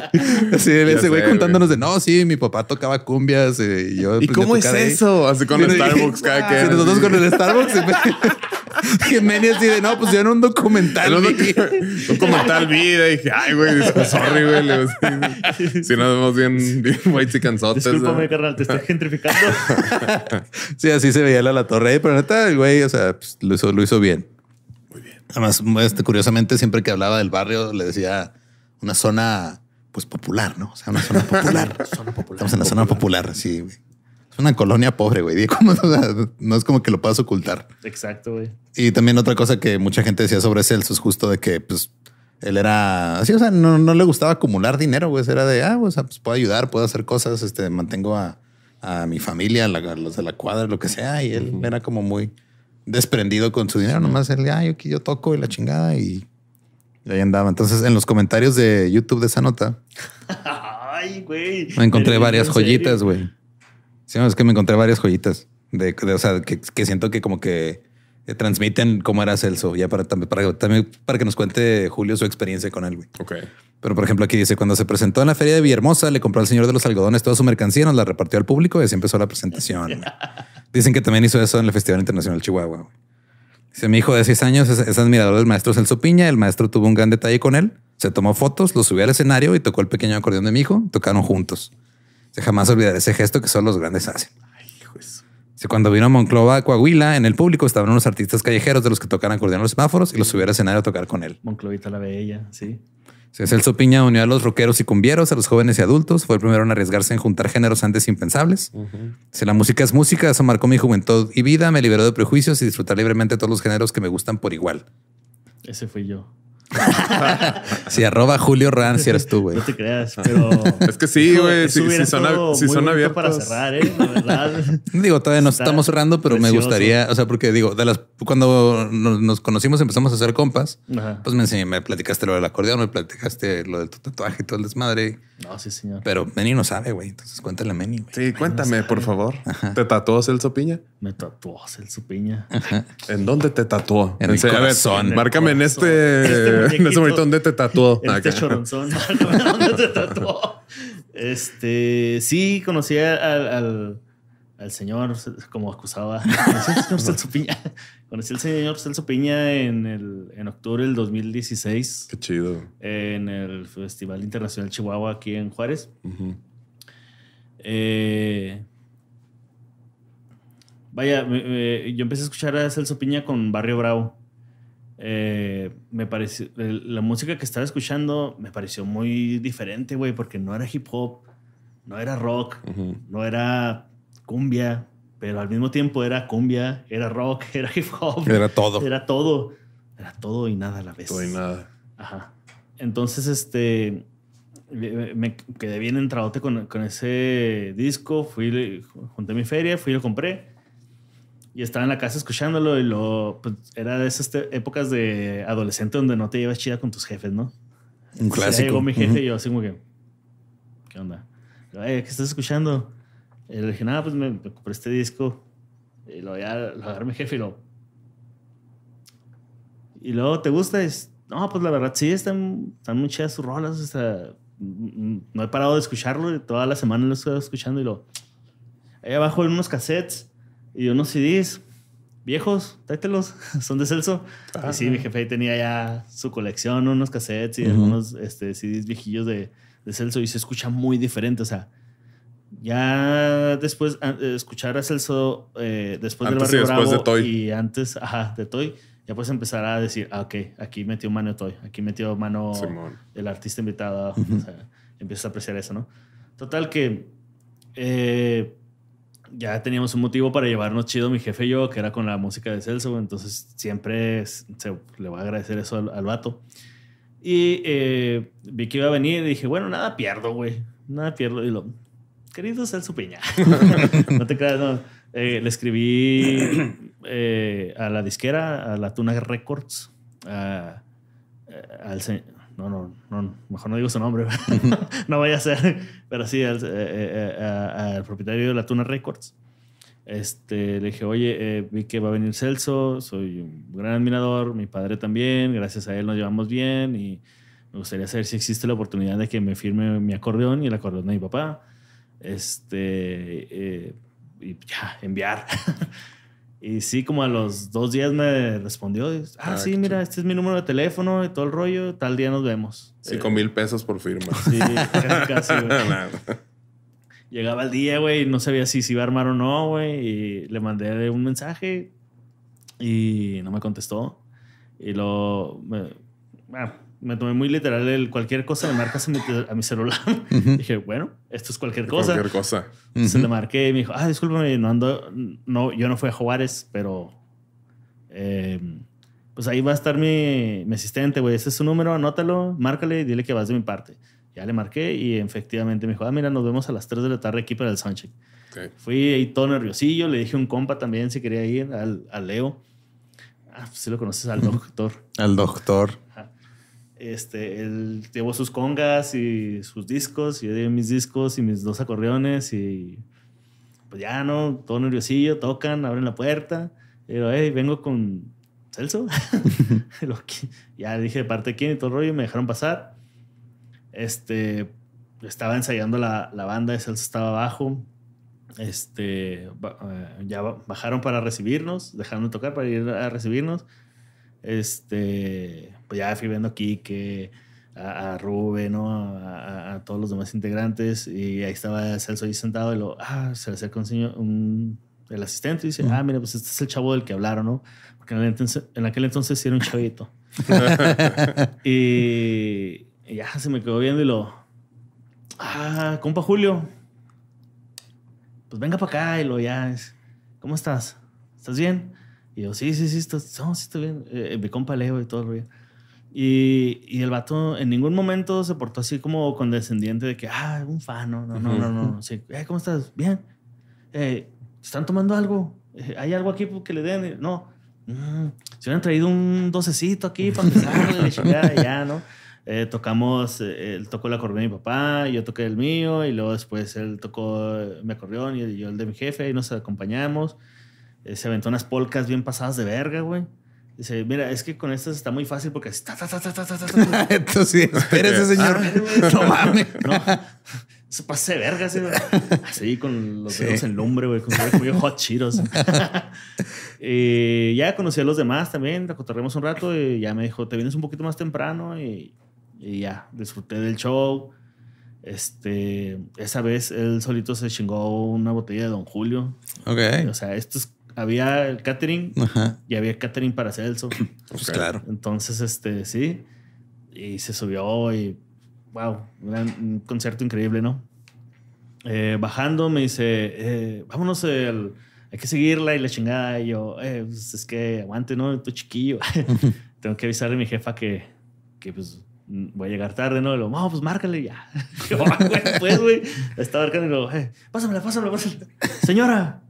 Así, ese güey contándonos de no, sí, mi papá tocaba cumbias eh, y yo. ¿Y pues, cómo es eso? Así con el Starbucks cada que. Nosotros con el Starbucks. que y de no, pues en un documental. Un, documental vida. Y dije, ay, güey, pues, sorry, güey. Si nos vemos bien, bien white y cansotes. Discúlpame, carnal, te estoy gentrificando. sí, así se veía la, la torre, pero neta, el güey, o sea, pues, lo, hizo, bien. Muy bien. Además, este, curiosamente, siempre que hablaba del barrio, le decía una zona pues popular, ¿no? O sea, una zona popular. Estamos en la zona popular, sí. Güey. Es una colonia pobre, güey. no es como que lo puedas ocultar. Exacto, güey. Y también otra cosa que mucha gente decía sobre Celso es justo de que, pues, él era así, o sea, no, le gustaba acumular dinero, güey. Era de, ah, pues, ah, pues puedo ayudar, puedo hacer cosas, este, mantengo a, mi familia, a, los de la cuadra, lo que sea. Y él era como muy desprendido con su dinero. Nomás él, ah, yo, yo toco y la chingada y, y ahí andaba. Entonces, en los comentarios de YouTube de esa nota, Me encontré varias joyitas, güey. Sí, es que me encontré varias joyitas. De, que, siento que como que eh, transmiten cómo era Celso, ya para, también para, que nos cuente Julio su experiencia con él, güey. Ok. Pero por ejemplo, aquí dice: cuando se presentó en la feria de Villahermosa, le compró al señor de los algodones toda su mercancía, nos la repartió al público y así empezó la presentación. Dicen que también hizo eso en el Festival Internacional Chihuahua. Dice: mi hijo de seis años es, admirador del maestro Celso Piña. El maestro tuvo un gran detalle con él. Se tomó fotos, lo subió al escenario y tocó el pequeño acordeón de mi hijo. Tocaron juntos jamás olvidaré ese gesto que solo los grandes hacen. Cuando vino a Monclova, Coahuila, en el público estaban unos artistas callejeros de los que tocaran acordeón los semáforos y los subiera a escenario a tocar con él. Monclovita la Bella, sí. Celso Piña unió a los rockeros y cumbieros, a los jóvenes y adultos. Fue el primero en arriesgarse en juntar géneros antes impensables. Si la música es música, eso marcó mi juventud y vida, me liberó de prejuicios y disfrutar libremente todos los géneros que me gustan por igual. Ese fui yo si arroba Julio Ran, si eres tú, güey. No te creas, pero. Es que sí, güey. Si, si, son, si son abiertos. Para cerrar, ¿eh? La verdad. Digo, todavía nos estamos cerrando, pero me gustaría, o sea, porque digo, de las cuando nos, conocimos empezamos a hacer compas, pues me enseñé, me platicaste lo del acordeón, me platicaste lo de tu tatuaje y todo el desmadre. No, sí, señor. Pero Meni no sabe, güey. Entonces cuéntale a Meni, Sí, cuéntame, por favor. ¿Te tatuó Celso Piña? Me tatuó Celso Piña. ¿En dónde te tatuó? En, el corazón. márcame en este en ese momento, ¿dónde te tatuó? En este choronzón. ¿Dónde te tatuó? Este, sí, conocí al, señor, como acusaba, conocí al señor Celso Piña. en, octubre del 2016. Qué chido. En el Festival Internacional Chihuahua aquí en Juárez. Eh, vaya, yo empecé a escuchar a Celso Piña con Barrio Bravo. Eh, me pareció, la música que estaba escuchando me pareció muy diferente, güey, porque no era hip hop, no era rock, no era cumbia, pero al mismo tiempo era cumbia, era rock, era hip hop. Era todo. Era todo. Era todo y nada a la vez. Todo y nada. Ajá. Entonces, este, me quedé bien entradote con, con ese disco, fui, junté mi feria, fui y lo compré. Y estaba en la casa escuchándolo y lo, pues, era de esas épocas de adolescente donde no te llevas chida con tus jefes, ¿no? Un clásico. y llegó mi jefe y yo así como que, ¿qué onda? ¿qué estás escuchando? Y le dije, nada, pues me, compré este disco. Y lo a lo a mi jefe y lo... Y luego, ¿te gusta? Es, no, pues la verdad sí, están, están muy chidas sus rolas. no he parado de escucharlo. Toda la semana lo he estado escuchando y lo... Ahí abajo en unos cassettes y unos CDs viejos, tráetelos, son de Celso. y sí, mi ah. jefe ahí tenía ya su colección, unos cassettes y algunos este, CDs viejillos de, de, Celso y se escucha muy diferente. O sea, ya después eh, escuchar a Celso eh, después antes del Barrio y Bravo y antes de Toy, ya puedes empezar a decir, ah, ok, aquí metió mano Toy, aquí metió mano el artista invitado. o sea, empiezas a apreciar eso, ¿no? Total que... Eh, ya teníamos un motivo para llevarnos chido mi jefe y yo, que era con la música de Celso, entonces siempre se, le va a agradecer eso al, vato. Y eh, vi que iba a venir y dije, bueno, nada pierdo, güey, nada pierdo. Y lo, querido Celso Piña, no te creas, no. Eh, le escribí eh, a la disquera, a la Tuna Records, a, al, no, no, mejor no digo su nombre, no vaya a ser, pero sí, eh, eh, eh, al, propietario de la Tuna Records. Este, le dije, oye, vi que va a venir Celso, soy un gran admirador, mi padre también, gracias a él nos llevamos bien y me gustaría saber si existe la oportunidad de que me firme mi acordeón y el acordeón de mi papá. Este, y ya, enviar. Y sí, como a los dos días me respondió. Ah, ah, sí, mira, este es mi número de teléfono y todo el rollo. Tal día nos vemos. cinco eh, mil pesos por firma. Sí, casi, Llegaba el día, güey, no sabía si se iba a armar o no, güey. Y le mandé un mensaje y no me contestó. Y lo ah, me tomé muy literal el cualquier cosa le marcas a mi, celular. Dije, bueno, esto es cualquier cosa. Cualquier cosa. Se le marqué y me dijo, ah, discúlpame, no ando, no, yo no fui a Juárez, pero em, pues ahí va a estar mi, asistente, güey, ese es su número, anótalo, márcale y dile que vas de mi parte. Ya le marqué y efectivamente me dijo, ah, mira, nos vemos a las 3 de la tarde aquí para el soundcheck. Fui ahí todo nerviosillo, le dije a un compa también si quería ir, al, Leo. Ah, pues lo conoces, al doctor. al doctor. Este, él llevó sus congas y sus discos, y yo llevé mis discos y mis dos acordeones y pues ya, ¿no? Todo nerviosillo, tocan, abren la puerta. Y digo, hey, vengo con Celso. ya dije parte quién y todo el rollo, y me dejaron pasar. Este, estaba ensayando la, la banda, Celso estaba abajo. Este, eh, ya bajaron para recibirnos, dejaron de tocar para ir a recibirnos. Este, pues ya fui viendo aquí que a, a Rubén, A, a, a, todos los demás integrantes y ahí estaba Celso ahí sentado y lo, ah, se le acerca un, señor, el asistente y dice, ah, mira, pues este es el chavo del que hablaron, ¿no? Porque en, aquel entonces era un chavito. y, ya se me quedó viendo y lo, ah, compa Julio, pues venga para acá y lo ya, ¿cómo estás? ¿Estás bien? Y yo, sí, sí, sí, sí, estoy bien. Eh, eh, mi compa Leo y todo el y, el vato en ningún momento se portó así como condescendiente de que, ah, un fan, no, no, no, no, no. Sí, eh, ¿cómo estás? Bien. Eh, ¿Están tomando algo? Eh, ¿Hay algo aquí que le den? No. Mm, se hubieran traído un docecito aquí para empezar, ya, ¿no? tocamos, él tocó el acordeón de mi papá, yo toqué el mío, y luego después él tocó mi acordeón y yo el de mi jefe, y nos acompañamos. se aventó unas polcas bien pasadas de verga, güey. Dice, mira, es que con estas está muy fácil porque está, Entonces, espérese, señor. Ah, no mames. No. Se pase verga, así, así con los dedos sí. en lumbre, güey, con muy hot chiros. Eh, ya conocí a los demás también, te un rato y ya me dijo, te vienes un poquito más temprano y, ya, disfruté del show. Este, esa vez él solito se chingó una botella de Don Julio. Ok. O sea, esto es había el catering y había catering para Celso. Pues claro. Entonces, este, sí. Y se subió y wow, un concierto increíble, ¿no? Eh, bajando me dice, eh, vámonos, hay que seguirla y la chingada. Y yo, eh, pues, es que aguante, ¿no? tu chiquillo. Tengo que avisarle a mi jefa que, que pues voy a llegar tarde, ¿no? Y luego, pues márcale ya. yo, ah, pues, güey, estaba marcando y luego, pásamela, pásamela, pásamela. Señora,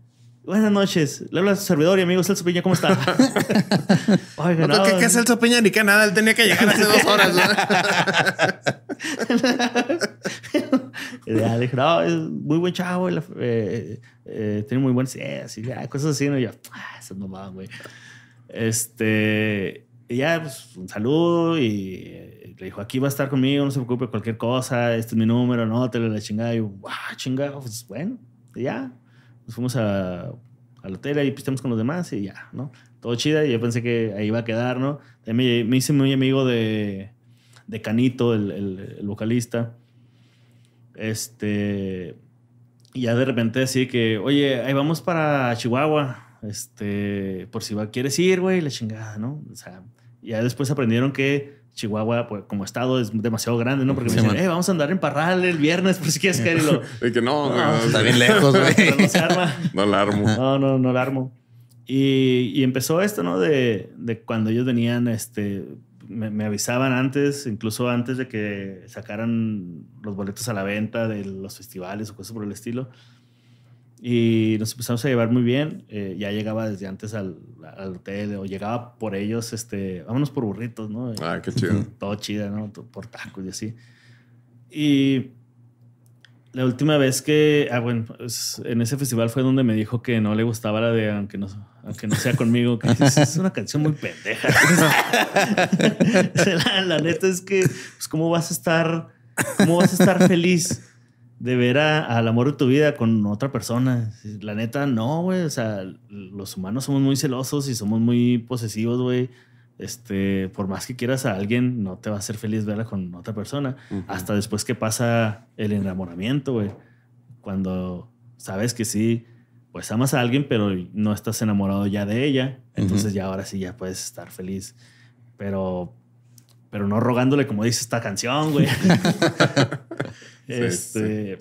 Buenas noches. Le habla a su servidor y amigo Celso Piña, ¿cómo está? Oiga, no, no, ¿qué, ¿Qué Celso Piña? Ni qué nada, él tenía que llegar hace dos horas. ¿no? ya, le dije, no, es muy buen chavo, eh, eh, tiene muy buenas ideas y cosas así. ¿no? Y yo, ah, esas güey. Este, ya, pues un saludo y eh, le dijo, aquí va a estar conmigo, no se preocupe, cualquier cosa, este es mi número, no, te la chingada. Y yo, ah, chingado, pues bueno, ya nos fuimos a, la hotel, y pistamos con los demás y ya, ¿no? Todo chida, y yo pensé que ahí iba a quedar, ¿no? Me, me hice muy amigo de, Canito, el, el, vocalista. Este. Y ya de repente así que, oye, ahí vamos para Chihuahua, este, por si va, quieres ir, güey, la chingada, ¿no? O sea, ya después aprendieron que Chihuahua, pues, como estado, es demasiado grande, ¿no? Porque me dicen, eh, vamos a andar en Parral el viernes por si quieres caer y que no, está bien lejos, güey. no se arma. No la armo. No, no, no la armo. Y, empezó esto, ¿no? De, cuando ellos venían, este, me, me, avisaban antes, incluso antes de que sacaran los boletos a la venta de los festivales o cosas por el estilo y nos empezamos a llevar muy bien. Eh, ya llegaba desde antes al, al, hotel o llegaba por ellos, este, vámonos por burritos, ¿no? Ah, qué chido. Todo chido, ¿no? por tacos y así. Y la última vez que, ah, bueno, pues, en ese festival fue donde me dijo que no le gustaba la de aunque no, aunque no sea conmigo, que es, es una canción muy pendeja. la, la, neta es que, pues, ¿cómo vas a estar, cómo vas a estar feliz? de ver al amor de tu vida con otra persona. La neta, no, güey. O sea, los humanos somos muy celosos y somos muy posesivos, güey. Este, por más que quieras a alguien, no te va a ser feliz verla con otra persona. Hasta después que pasa el enamoramiento, güey. Cuando sabes que sí, pues amas a alguien, pero no estás enamorado ya de ella. Entonces ya ahora sí, ya puedes estar feliz. Pero, pero no rogándole como dice esta canción, güey. este,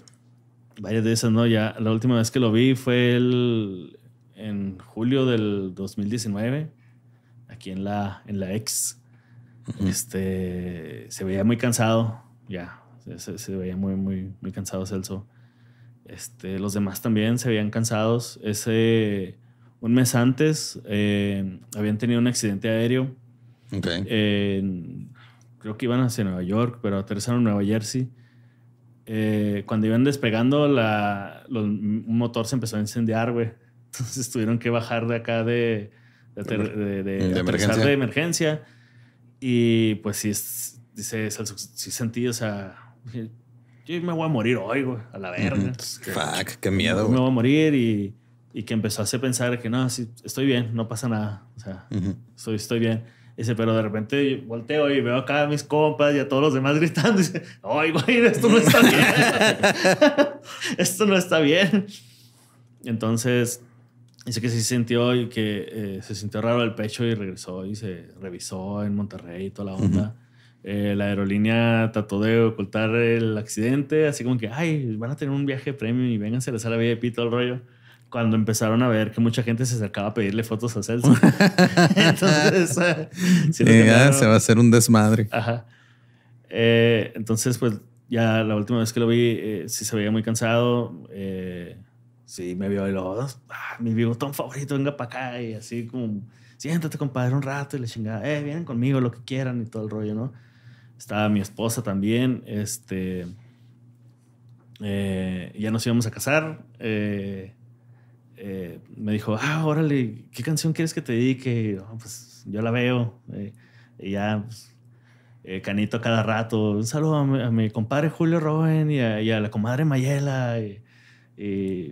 Varias de esas, ¿no? Ya la última vez que lo vi fue el, en julio del 2019, aquí en la, en la ex. Este, se veía muy cansado, ya, se, veía muy, muy, muy cansado Celso. Este, los demás también se veían cansados. Ese, un mes antes, eh, habían tenido un accidente aéreo. creo que iban hacia Nueva York, pero aterrizaron en Nueva Jersey. Eh, cuando iban despegando, un motor se empezó a incendiar, güey. Entonces tuvieron que bajar de acá de, de, emergencia. Y pues sí, dice, sí sentí, o sea, yo me voy a morir hoy, güey, a la verga. Fuck, qué miedo. Me, me voy a morir y, que empezó a hacer pensar que no, sí, estoy bien, no pasa nada. O sea, estoy bien. Dice, pero de repente volteo y veo acá a mis compas y a todos los demás gritando. Dice, ay, güey, esto no está bien. esto no está bien. Entonces, dice que sí sintió y que eh, se sintió raro el pecho y regresó y se revisó en Monterrey y toda la onda. Eh, la aerolínea trató de ocultar el accidente, así como que, ay, van a tener un viaje premium y vénganse a la sala VIP pito todo el rollo cuando empezaron a ver que mucha gente se acercaba a pedirle fotos a Celso. entonces, se va a hacer un desmadre. Ajá. Eh, entonces, pues ya la última vez que lo vi, eh, sí se veía muy cansado. Eh, sí, me vio y los ah, mi Tom favorito, venga para acá. Y así como, siéntate, compadre, un rato. Y le chingaba. eh, vienen conmigo, lo que quieran y todo el rollo, ¿no? Estaba mi esposa también. Este. ya nos íbamos a casar. Eh, eh, me dijo, ah, órale, ¿qué canción quieres que te dedique? pues yo la veo. Eh, y ya, pues, eh, canito cada rato. Un saludo a mi, compadre Julio Rowen y, a, la comadre Mayela. Y,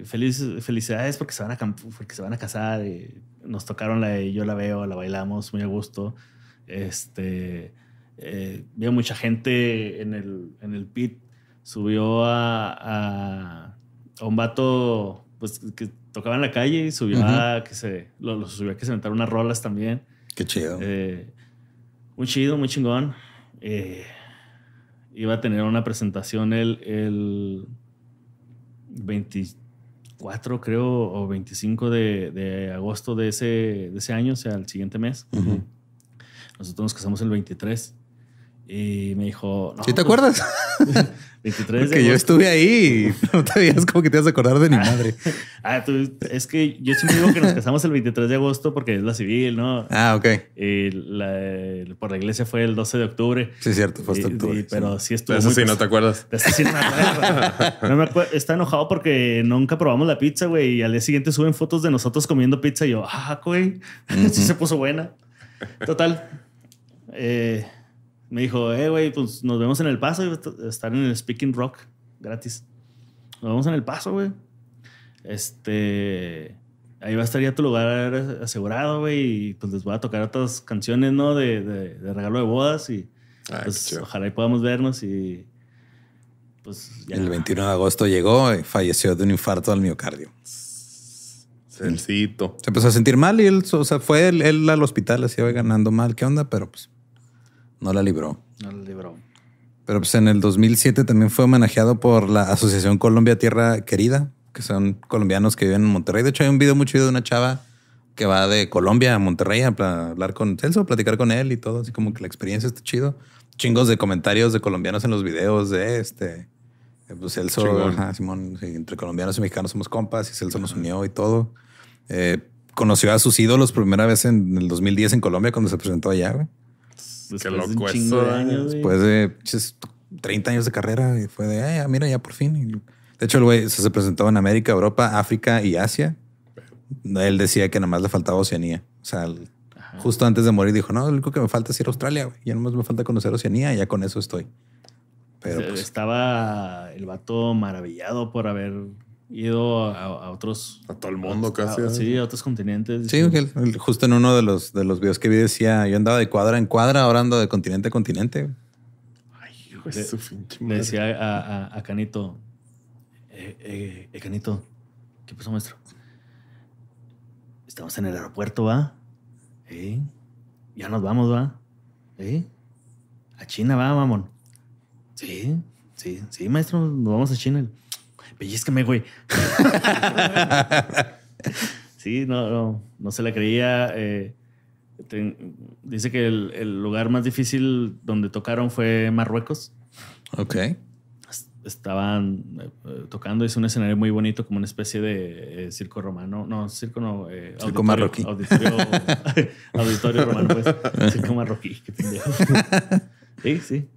feliz, felicidades porque se van a, porque se van a casar. Y nos tocaron la y Yo la veo, la bailamos muy a gusto. Este, veo mucha gente en el, en el pit. Subió a, a, a un vato pues, que tocaba en la calle y subía a que se lo, subía que se inventaron unas rolas también. Qué chido. Eh, muy chido, muy chingón. Eh, iba a tener una presentación el, el 24, creo, o 25 de, agosto de ese, de ese año, o sea, el siguiente mes. Nosotros nos casamos el 23. Y me dijo. No, ¿Sí te pues, acuerdas? 23 Que yo estuve ahí. Y no te veías como que te vas a acordar de mi madre. ah, tú, es que yo siempre digo que nos casamos el 23 de agosto porque es la civil, ¿no? Ah, ok. Y la, por la iglesia fue el 12 de octubre. Sí, cierto, fue hasta octubre. Y, pero sí, estuve... estuvo. eso muy sí, no te acuerdas. eso sí, no me acuerdo. no me Está enojado porque nunca probamos la pizza, güey. Y al día siguiente suben fotos de nosotros comiendo pizza y yo, ah, güey. sí se puso buena. Total. Eh me dijo, eh, güey, pues nos vemos en El Paso. estar en el Speaking Rock gratis. Nos vemos en El Paso, güey. Este. Ahí va a estar ya tu lugar asegurado, güey. Y pues les voy a tocar otras canciones, ¿no? De, de, regalo de bodas. Y ah, pues, ojalá y podamos vernos. Y pues ya. El 21 de agosto llegó y falleció de un infarto al miocardio. Sencito. Se empezó a sentir mal y él, o sea, fue él, al hospital, así iba ganando mal. ¿Qué onda? Pero pues no la libró. No la libró. Pero pues en el 2007 también fue homenajeado por la Asociación Colombia Tierra Querida, que son colombianos que viven en Monterrey. De hecho, hay un video muy chido de una chava que va de Colombia a Monterrey a hablar con Celso, platicar con él y todo, así como que la experiencia está chido. Chingos de comentarios de colombianos en los videos de este. Eh, pues Celso, Simón, entre colombianos y mexicanos somos compas y Celso nos unió y todo. Eh, conoció a sus ídolos por primera vez en el 2010 en Colombia cuando se presentó allá, güey después de años, ¿eh? Después de 30 pues, años de carrera, fue de, ah, mira, ya por fin. De hecho, el güey se presentó en América, Europa, África y Asia. Él decía que nada más le faltaba Oceanía. O sea, justo antes de morir dijo, no, lo único que me falta es ir a Australia, güey. Ya nomás me falta conocer Oceanía y ya con eso estoy. Pero eh, pues, estaba el vato maravillado por haber ido a, otros. A todo el mundo casi. sí, a otros continentes. Sí, Ángel. justo en uno de los, de los videos que vi decía: Yo andaba de cuadra en cuadra, ahora ando de continente a continente. Ay, hijo de, su decía a, Canito: eh, eh, eh, Canito, ¿qué pasó, maestro? Estamos en el aeropuerto, va. ¿Eh? Ya nos vamos, va. ¿Eh? A China, va, mamón. Sí, sí, sí, maestro, nos vamos a China pellizcame, güey. sí, no, no, no se la creía. Eh, dice que el, el, lugar más difícil donde tocaron fue Marruecos. Ok. Estaban eh, tocando, hizo un escenario muy bonito, como una especie de eh, circo romano. No, circo no. circo marroquí. Auditorio, auditorio, romano, pues. Circo marroquí, Sí, sí.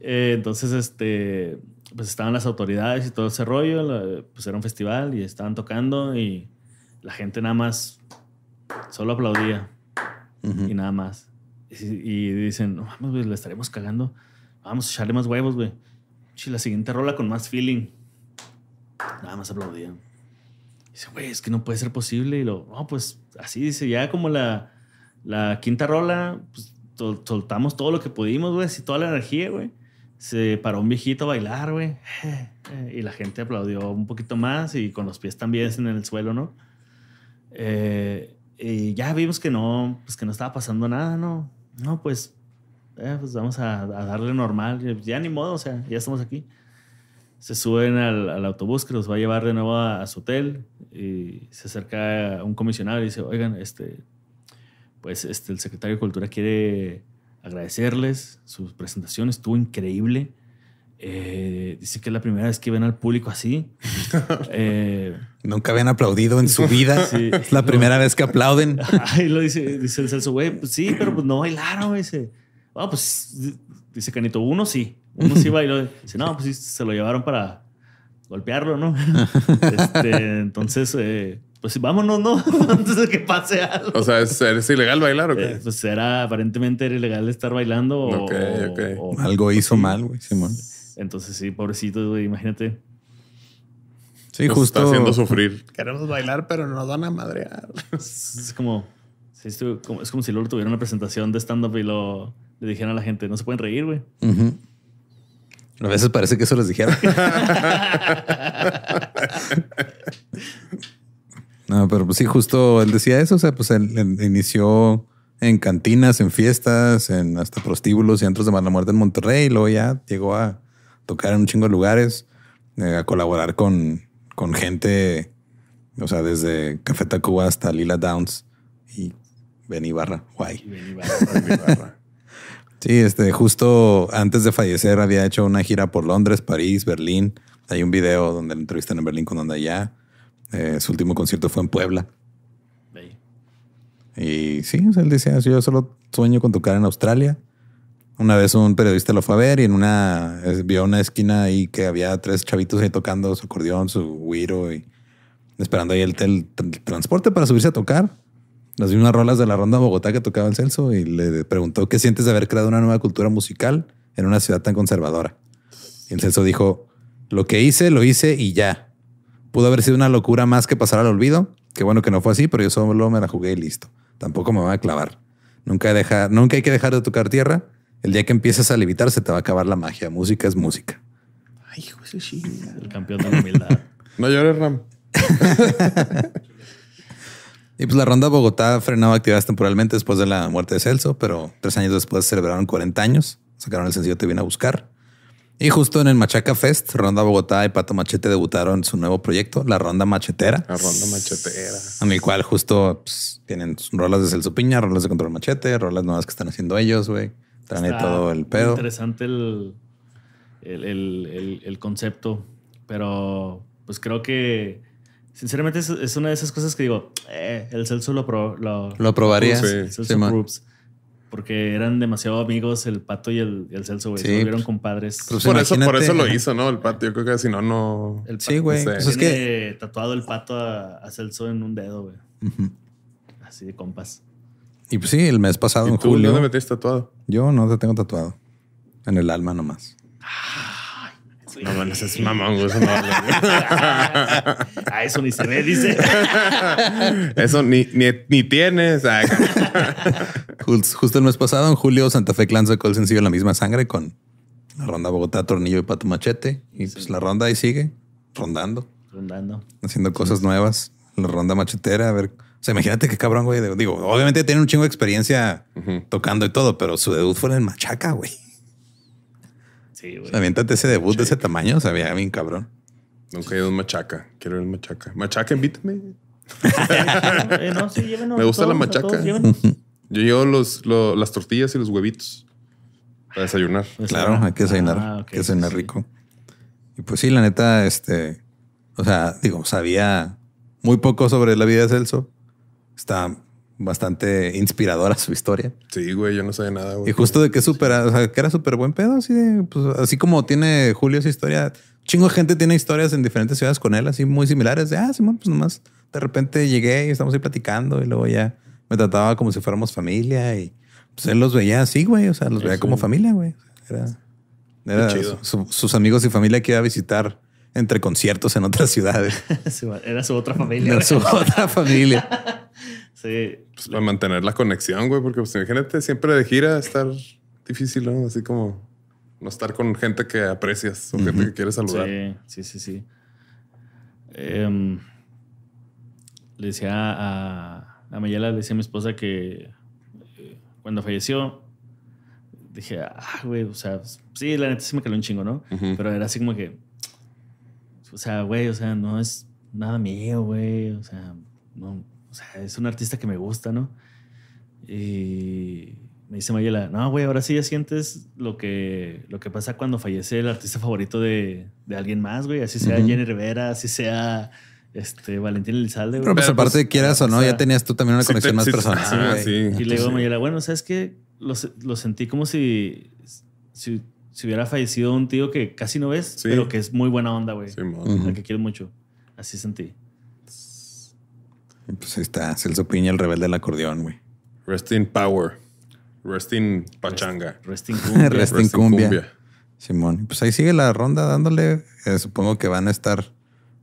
entonces, este pues estaban las autoridades y todo ese rollo, pues era un festival y estaban tocando y la gente nada más solo aplaudía y nada más. Y, dicen, no vamos, güey, la estaremos cagando. Vamos a echarle más huevos, güey. Si la siguiente rola con más feeling. Nada más aplaudían. Dice, güey, es que no puede ser posible. Y lo, no, pues así dice, ya como la, la quinta rola, pues soltamos todo lo que pudimos, güey, así toda la energía, güey se paró un viejito a bailar, güey. Y la gente aplaudió un poquito más y con los pies también en el suelo, ¿no? Eh, y ya vimos que no, pues que no estaba pasando nada, ¿no? No, pues, eh, pues vamos a, darle normal. Ya ni modo, o sea, ya estamos aquí. Se suben al, autobús que los va a llevar de nuevo a, su hotel y se acerca un comisionado y dice, oigan, este, pues este, el secretario de Cultura quiere agradecerles. Su presentación estuvo increíble. Eh, dice que es la primera vez que ven al público así. Eh, Nunca habían aplaudido en su vida. es la primera vez que aplauden. Ahí lo dice, dice el Celso, güey, pues sí, pero pues no bailaron. Dice, ah, pues dice Canito, uno sí, uno sí bailó. Dice, no, pues sí, se lo llevaron para golpearlo, ¿no? este, entonces, eh, pues vámonos, ¿no? Antes de que pase algo. O sea, ¿es, ilegal bailar o qué? Eh, pues era, aparentemente era ilegal estar bailando. o, algo pues hizo mal, güey, Simón. Entonces sí, pobrecito, güey, imagínate. Sí, justo. Está haciendo sufrir. Queremos bailar, pero nos van a madrear. Es como, es como si luego tuviera una presentación de stand-up y lo, le dijeran a la gente, no se pueden reír, güey. A veces parece que eso les dijeron. No, pero pues sí, justo él decía eso. O sea, pues él, inició en cantinas, en fiestas, en hasta prostíbulos y antros de mala muerte en Monterrey. luego ya llegó a tocar en un chingo de lugares, eh, a colaborar con, con gente, o sea, desde Café Tacuba hasta Lila Downs y Ben Barra. Guay. sí, este, justo antes de fallecer había hecho una gira por Londres, París, Berlín. Hay un video donde lo entrevistan en Berlín con donde eh, su último concierto fue en Puebla. Y sí, él decía, yo solo sueño con tocar en Australia. Una vez un periodista lo fue a ver y en una vio una esquina ahí que había tres chavitos ahí tocando su acordeón, su güiro y esperando ahí el, transporte para subirse a tocar. Las mismas unas rolas de la ronda Bogotá que tocaba el Celso y le preguntó qué sientes de haber creado una nueva cultura musical en una ciudad tan conservadora. Y el Celso dijo, lo que hice, lo hice y ya pudo haber sido una locura más que pasar al olvido. Qué bueno que no fue así, pero yo solo me la jugué y listo. Tampoco me va a clavar. Nunca, nunca hay que dejar de tocar tierra. El día que empiezas a levitar se te va a acabar la magia. Música es música. Ay, hijo de El campeón de la humildad. no llores, Ram. y pues la ronda Bogotá frenaba actividades temporalmente después de la muerte de Celso, pero tres años después celebraron 40 años. Sacaron el sencillo Te vine a buscar. Y justo en el Machaca Fest, Ronda Bogotá y Pato Machete debutaron su nuevo proyecto, La Ronda Machetera. La Ronda Machetera. En el cual justo pues, tienen rolas de Celso Piña, rolas de Control Machete, rolas nuevas que están haciendo ellos, güey. Traen todo el pedo. Interesante el, concepto, pero pues creo que sinceramente es, una de esas cosas que digo, eh, el Celso lo, lo, lo probarías. Sí. Celso sí, porque eran demasiado amigos el Pato y el, el Celso, güey. Se volvieron pues, compadres. Pues, por, eso, por eso lo hizo, ¿no? El Pato. Yo creo que si no, no... sí, güey. Pues es que... tatuado el Pato a, Celso en un dedo, güey. Así de compas. Y pues sí, el mes pasado, ¿Y en tú, ¿Dónde me metiste tatuado? Yo no te tengo tatuado. En el alma nomás. Ay, No, man, es mamón, Eso no A ah, eso ni se ve, dice. eso ni, ni, ni tienes. justo el mes pasado, en julio, Santa Fe Clan sacó el sencillo La misma sangre con la ronda Bogotá, Tornillo y Pato Machete. Y pues la ronda ahí sigue, rondando. Rondando. Haciendo cosas nuevas. La ronda machetera, a ver. O sea, imagínate qué cabrón, güey. Digo, obviamente tiene un chingo de experiencia tocando y todo, pero su debut fue en Machaca, güey. Sí, güey. O aviéntate ese debut de ese tamaño, sabía bien cabrón. Nunca he ido un Machaca. Quiero ir a Machaca. Machaca, invítame. no, sí, Me gusta la machaca. Yo llevo los, las tortillas y los huevitos para desayunar. Pues, claro, ah. hay que desayunar, ah, que desayunar rico. Y pues sí, la neta, este, o sea, digo, sabía muy poco sobre la vida de Celso. Está bastante inspiradora su historia. Sí, güey, yo no sé nada. Güey. Y justo de que supera, que era súper buen pedo, así pues, así como tiene Julio su historia. Chingo de gente tiene historias en diferentes ciudades con él, así muy similares. De, ah, pues nomás de repente llegué y estamos ahí platicando y luego ya me trataba como si fuéramos familia y pues él los veía así, güey. O sea, los veía como familia, güey. Era, era sus amigos y familia que iba a visitar entre conciertos en otras ciudades. era su otra familia. Era su otra familia. sí. Pues para mantener la conexión, güey, porque pues imagínate siempre de gira estar difícil, ¿no? Así como no estar con gente que aprecias o gente que quieres saludar. Sí, sí, sí. Em, le decía a a Mayela le decía a mi esposa que eh, cuando falleció, dije, ah, güey, o sea, sí, la neta se me caló un chingo, ¿no? Pero era así como que, o sea, güey, o sea, no es nada mío, güey, o sea, o sea, es un artista que me gusta, ¿no? Y me dice Mayela, no, güey, ahora sí ya sientes lo que, lo que pasa cuando fallece el artista favorito de, alguien más, güey, así sea Jenny Rivera, así sea este, Valentín Elizalde. Pues pero, pues aparte, quieras o no, ya tenías tú también una conexión más personal. Ah, y le digo a bueno, ¿sabes qué? Lo, sentí como si, si, hubiera fallecido un tío que casi no ves, pero que es muy buena onda, güey. Sí, que quiero mucho. Así sentí. Pues ahí está, Celso Piña, el rebelde del acordeón, güey. Rest in power. Rest in pachanga. Rest, in cumbia. cumbia. Simón, pues ahí sigue la ronda dándole. Eh, supongo que van a estar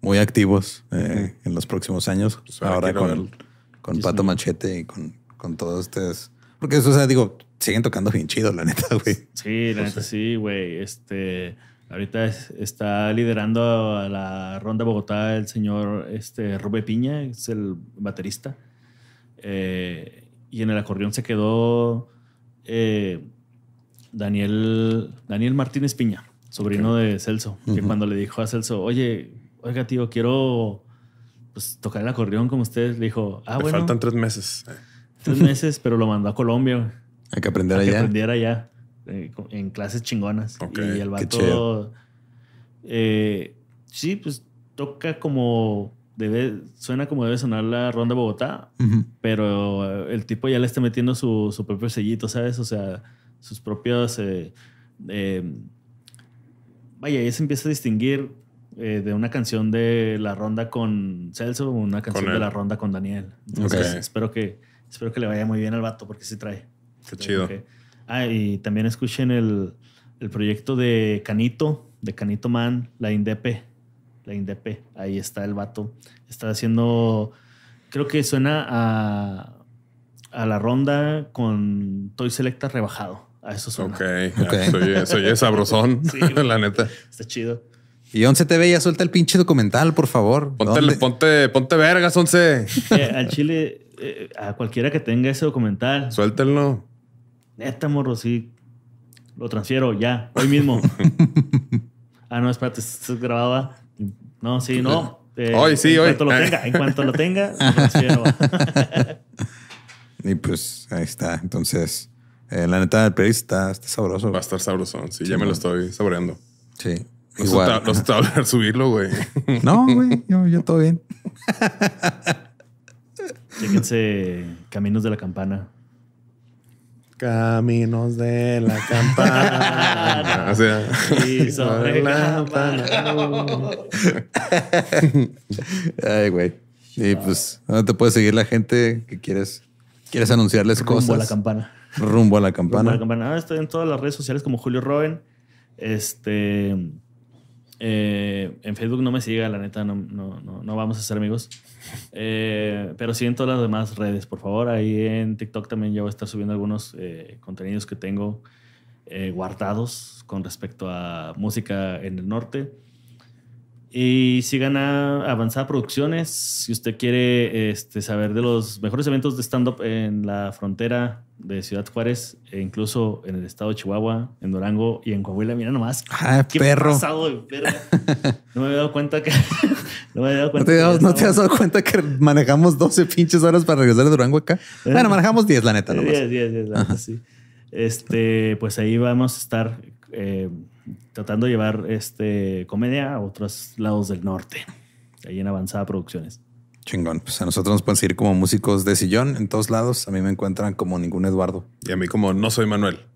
muy activos eh, en los próximos años. Pues ahora, con, con Pato Machete y con, con todos ustedes. Porque eso, o sea, digo, siguen tocando bien chido, la neta, güey. Sí, la neta, pues, sí, güey. Este, ahorita está liderando a la ronda Bogotá el señor este, Rubén Piña, es el baterista. Eh, y en el acordeón se quedó eh, Daniel, Daniel Martínez Piña, sobrino de Celso, que cuando le dijo a Celso, oye, oiga, tío, quiero pues, tocar el acordeón como ustedes Le dijo, ah, Me faltan tres meses. Tres meses, pero lo mandó a Colombia. Hay que aprender allá. Hay Que aprender allá eh, en clases chingonas. y el vato. Eh, sí, pues toca como debe, suena como debe sonar la ronda Bogotá, pero el tipo ya le está metiendo su, propio sellito, ¿sabes? O sea, sus propios. Eh, vaya, ya se empieza a distinguir eh, de una canción de la ronda con Celso, una canción de la ronda con Daniel. Pues, espero, que, espero que le vaya muy bien al vato porque sí trae. Qué chido. Ah, y también escuchen el, proyecto de Canito, de Canito Man, la Indepe. La Indepe, ahí está el vato. Está haciendo, creo que suena a, a la ronda con Toy Selecta rebajado. A eso suena. Ok, soy, soy sabrosón, sí, la neta. Está chido. Y 11 TV ya suelta el pinche documental, por favor. Ponte, ponte, vergas, 11. Eh, al Chile, eh, a cualquiera que tenga ese documental. Suéltenlo. Neta, morro, sí. Lo transfiero ya, hoy mismo. ah, no, espérate, se grabado? No, sí, no. Eh, hoy, sí, en Cuanto lo tenga, en cuanto lo tenga, lo transfiero. y pues ahí está. Entonces, la neta del periodista está, sabroso. Va a estar sabroso. sí ya me lo estoy saboreando. Sí. No Igual. se a subirlo, güey. No, güey. Yo, yo todo bien. Fíjense. Caminos de la Campana. Caminos de la campana. o sea, y sobre la campana. Ay, güey. Y pues, ¿dónde te puede seguir la gente que quieres? ¿Quieres anunciarles cosas? Rumbo a la campana. Rumbo a la campana. Rumbo a la campana. Ah, estoy en todas las redes sociales como Julio Robin Este. Eh, en Facebook no me siga, la neta, no, no, no, vamos a ser amigos. Eh, pero sí en todas las demás redes, por favor. Ahí en TikTok también ya voy a estar subiendo algunos eh, contenidos que tengo guardados con respecto a música en el norte. Y sigan a Avanzada Producciones. Si usted quiere este, saber de los mejores eventos de stand-up en la frontera de Ciudad Juárez, e incluso en el estado de Chihuahua, en Durango y en Coahuila, mira nomás. Ah, qué perro. No me había dado cuenta que. no me dado cuenta. ¿No te, has, dado cuenta que manejamos 12 pinches horas para regresar a Durango acá? Eh, bueno, manejamos 10, la neta. Nomás. 10, 10, 10, la neta, sí. Este, pues ahí vamos a estar. Eh, tratando de llevar este, comedia a otros lados del norte, ahí en Avanzada Producciones. Chingón. Pues a nosotros nos pueden seguir como músicos de sillón en todos lados. A mí me encuentran como ningún Eduardo. Y a mí como no soy Manuel.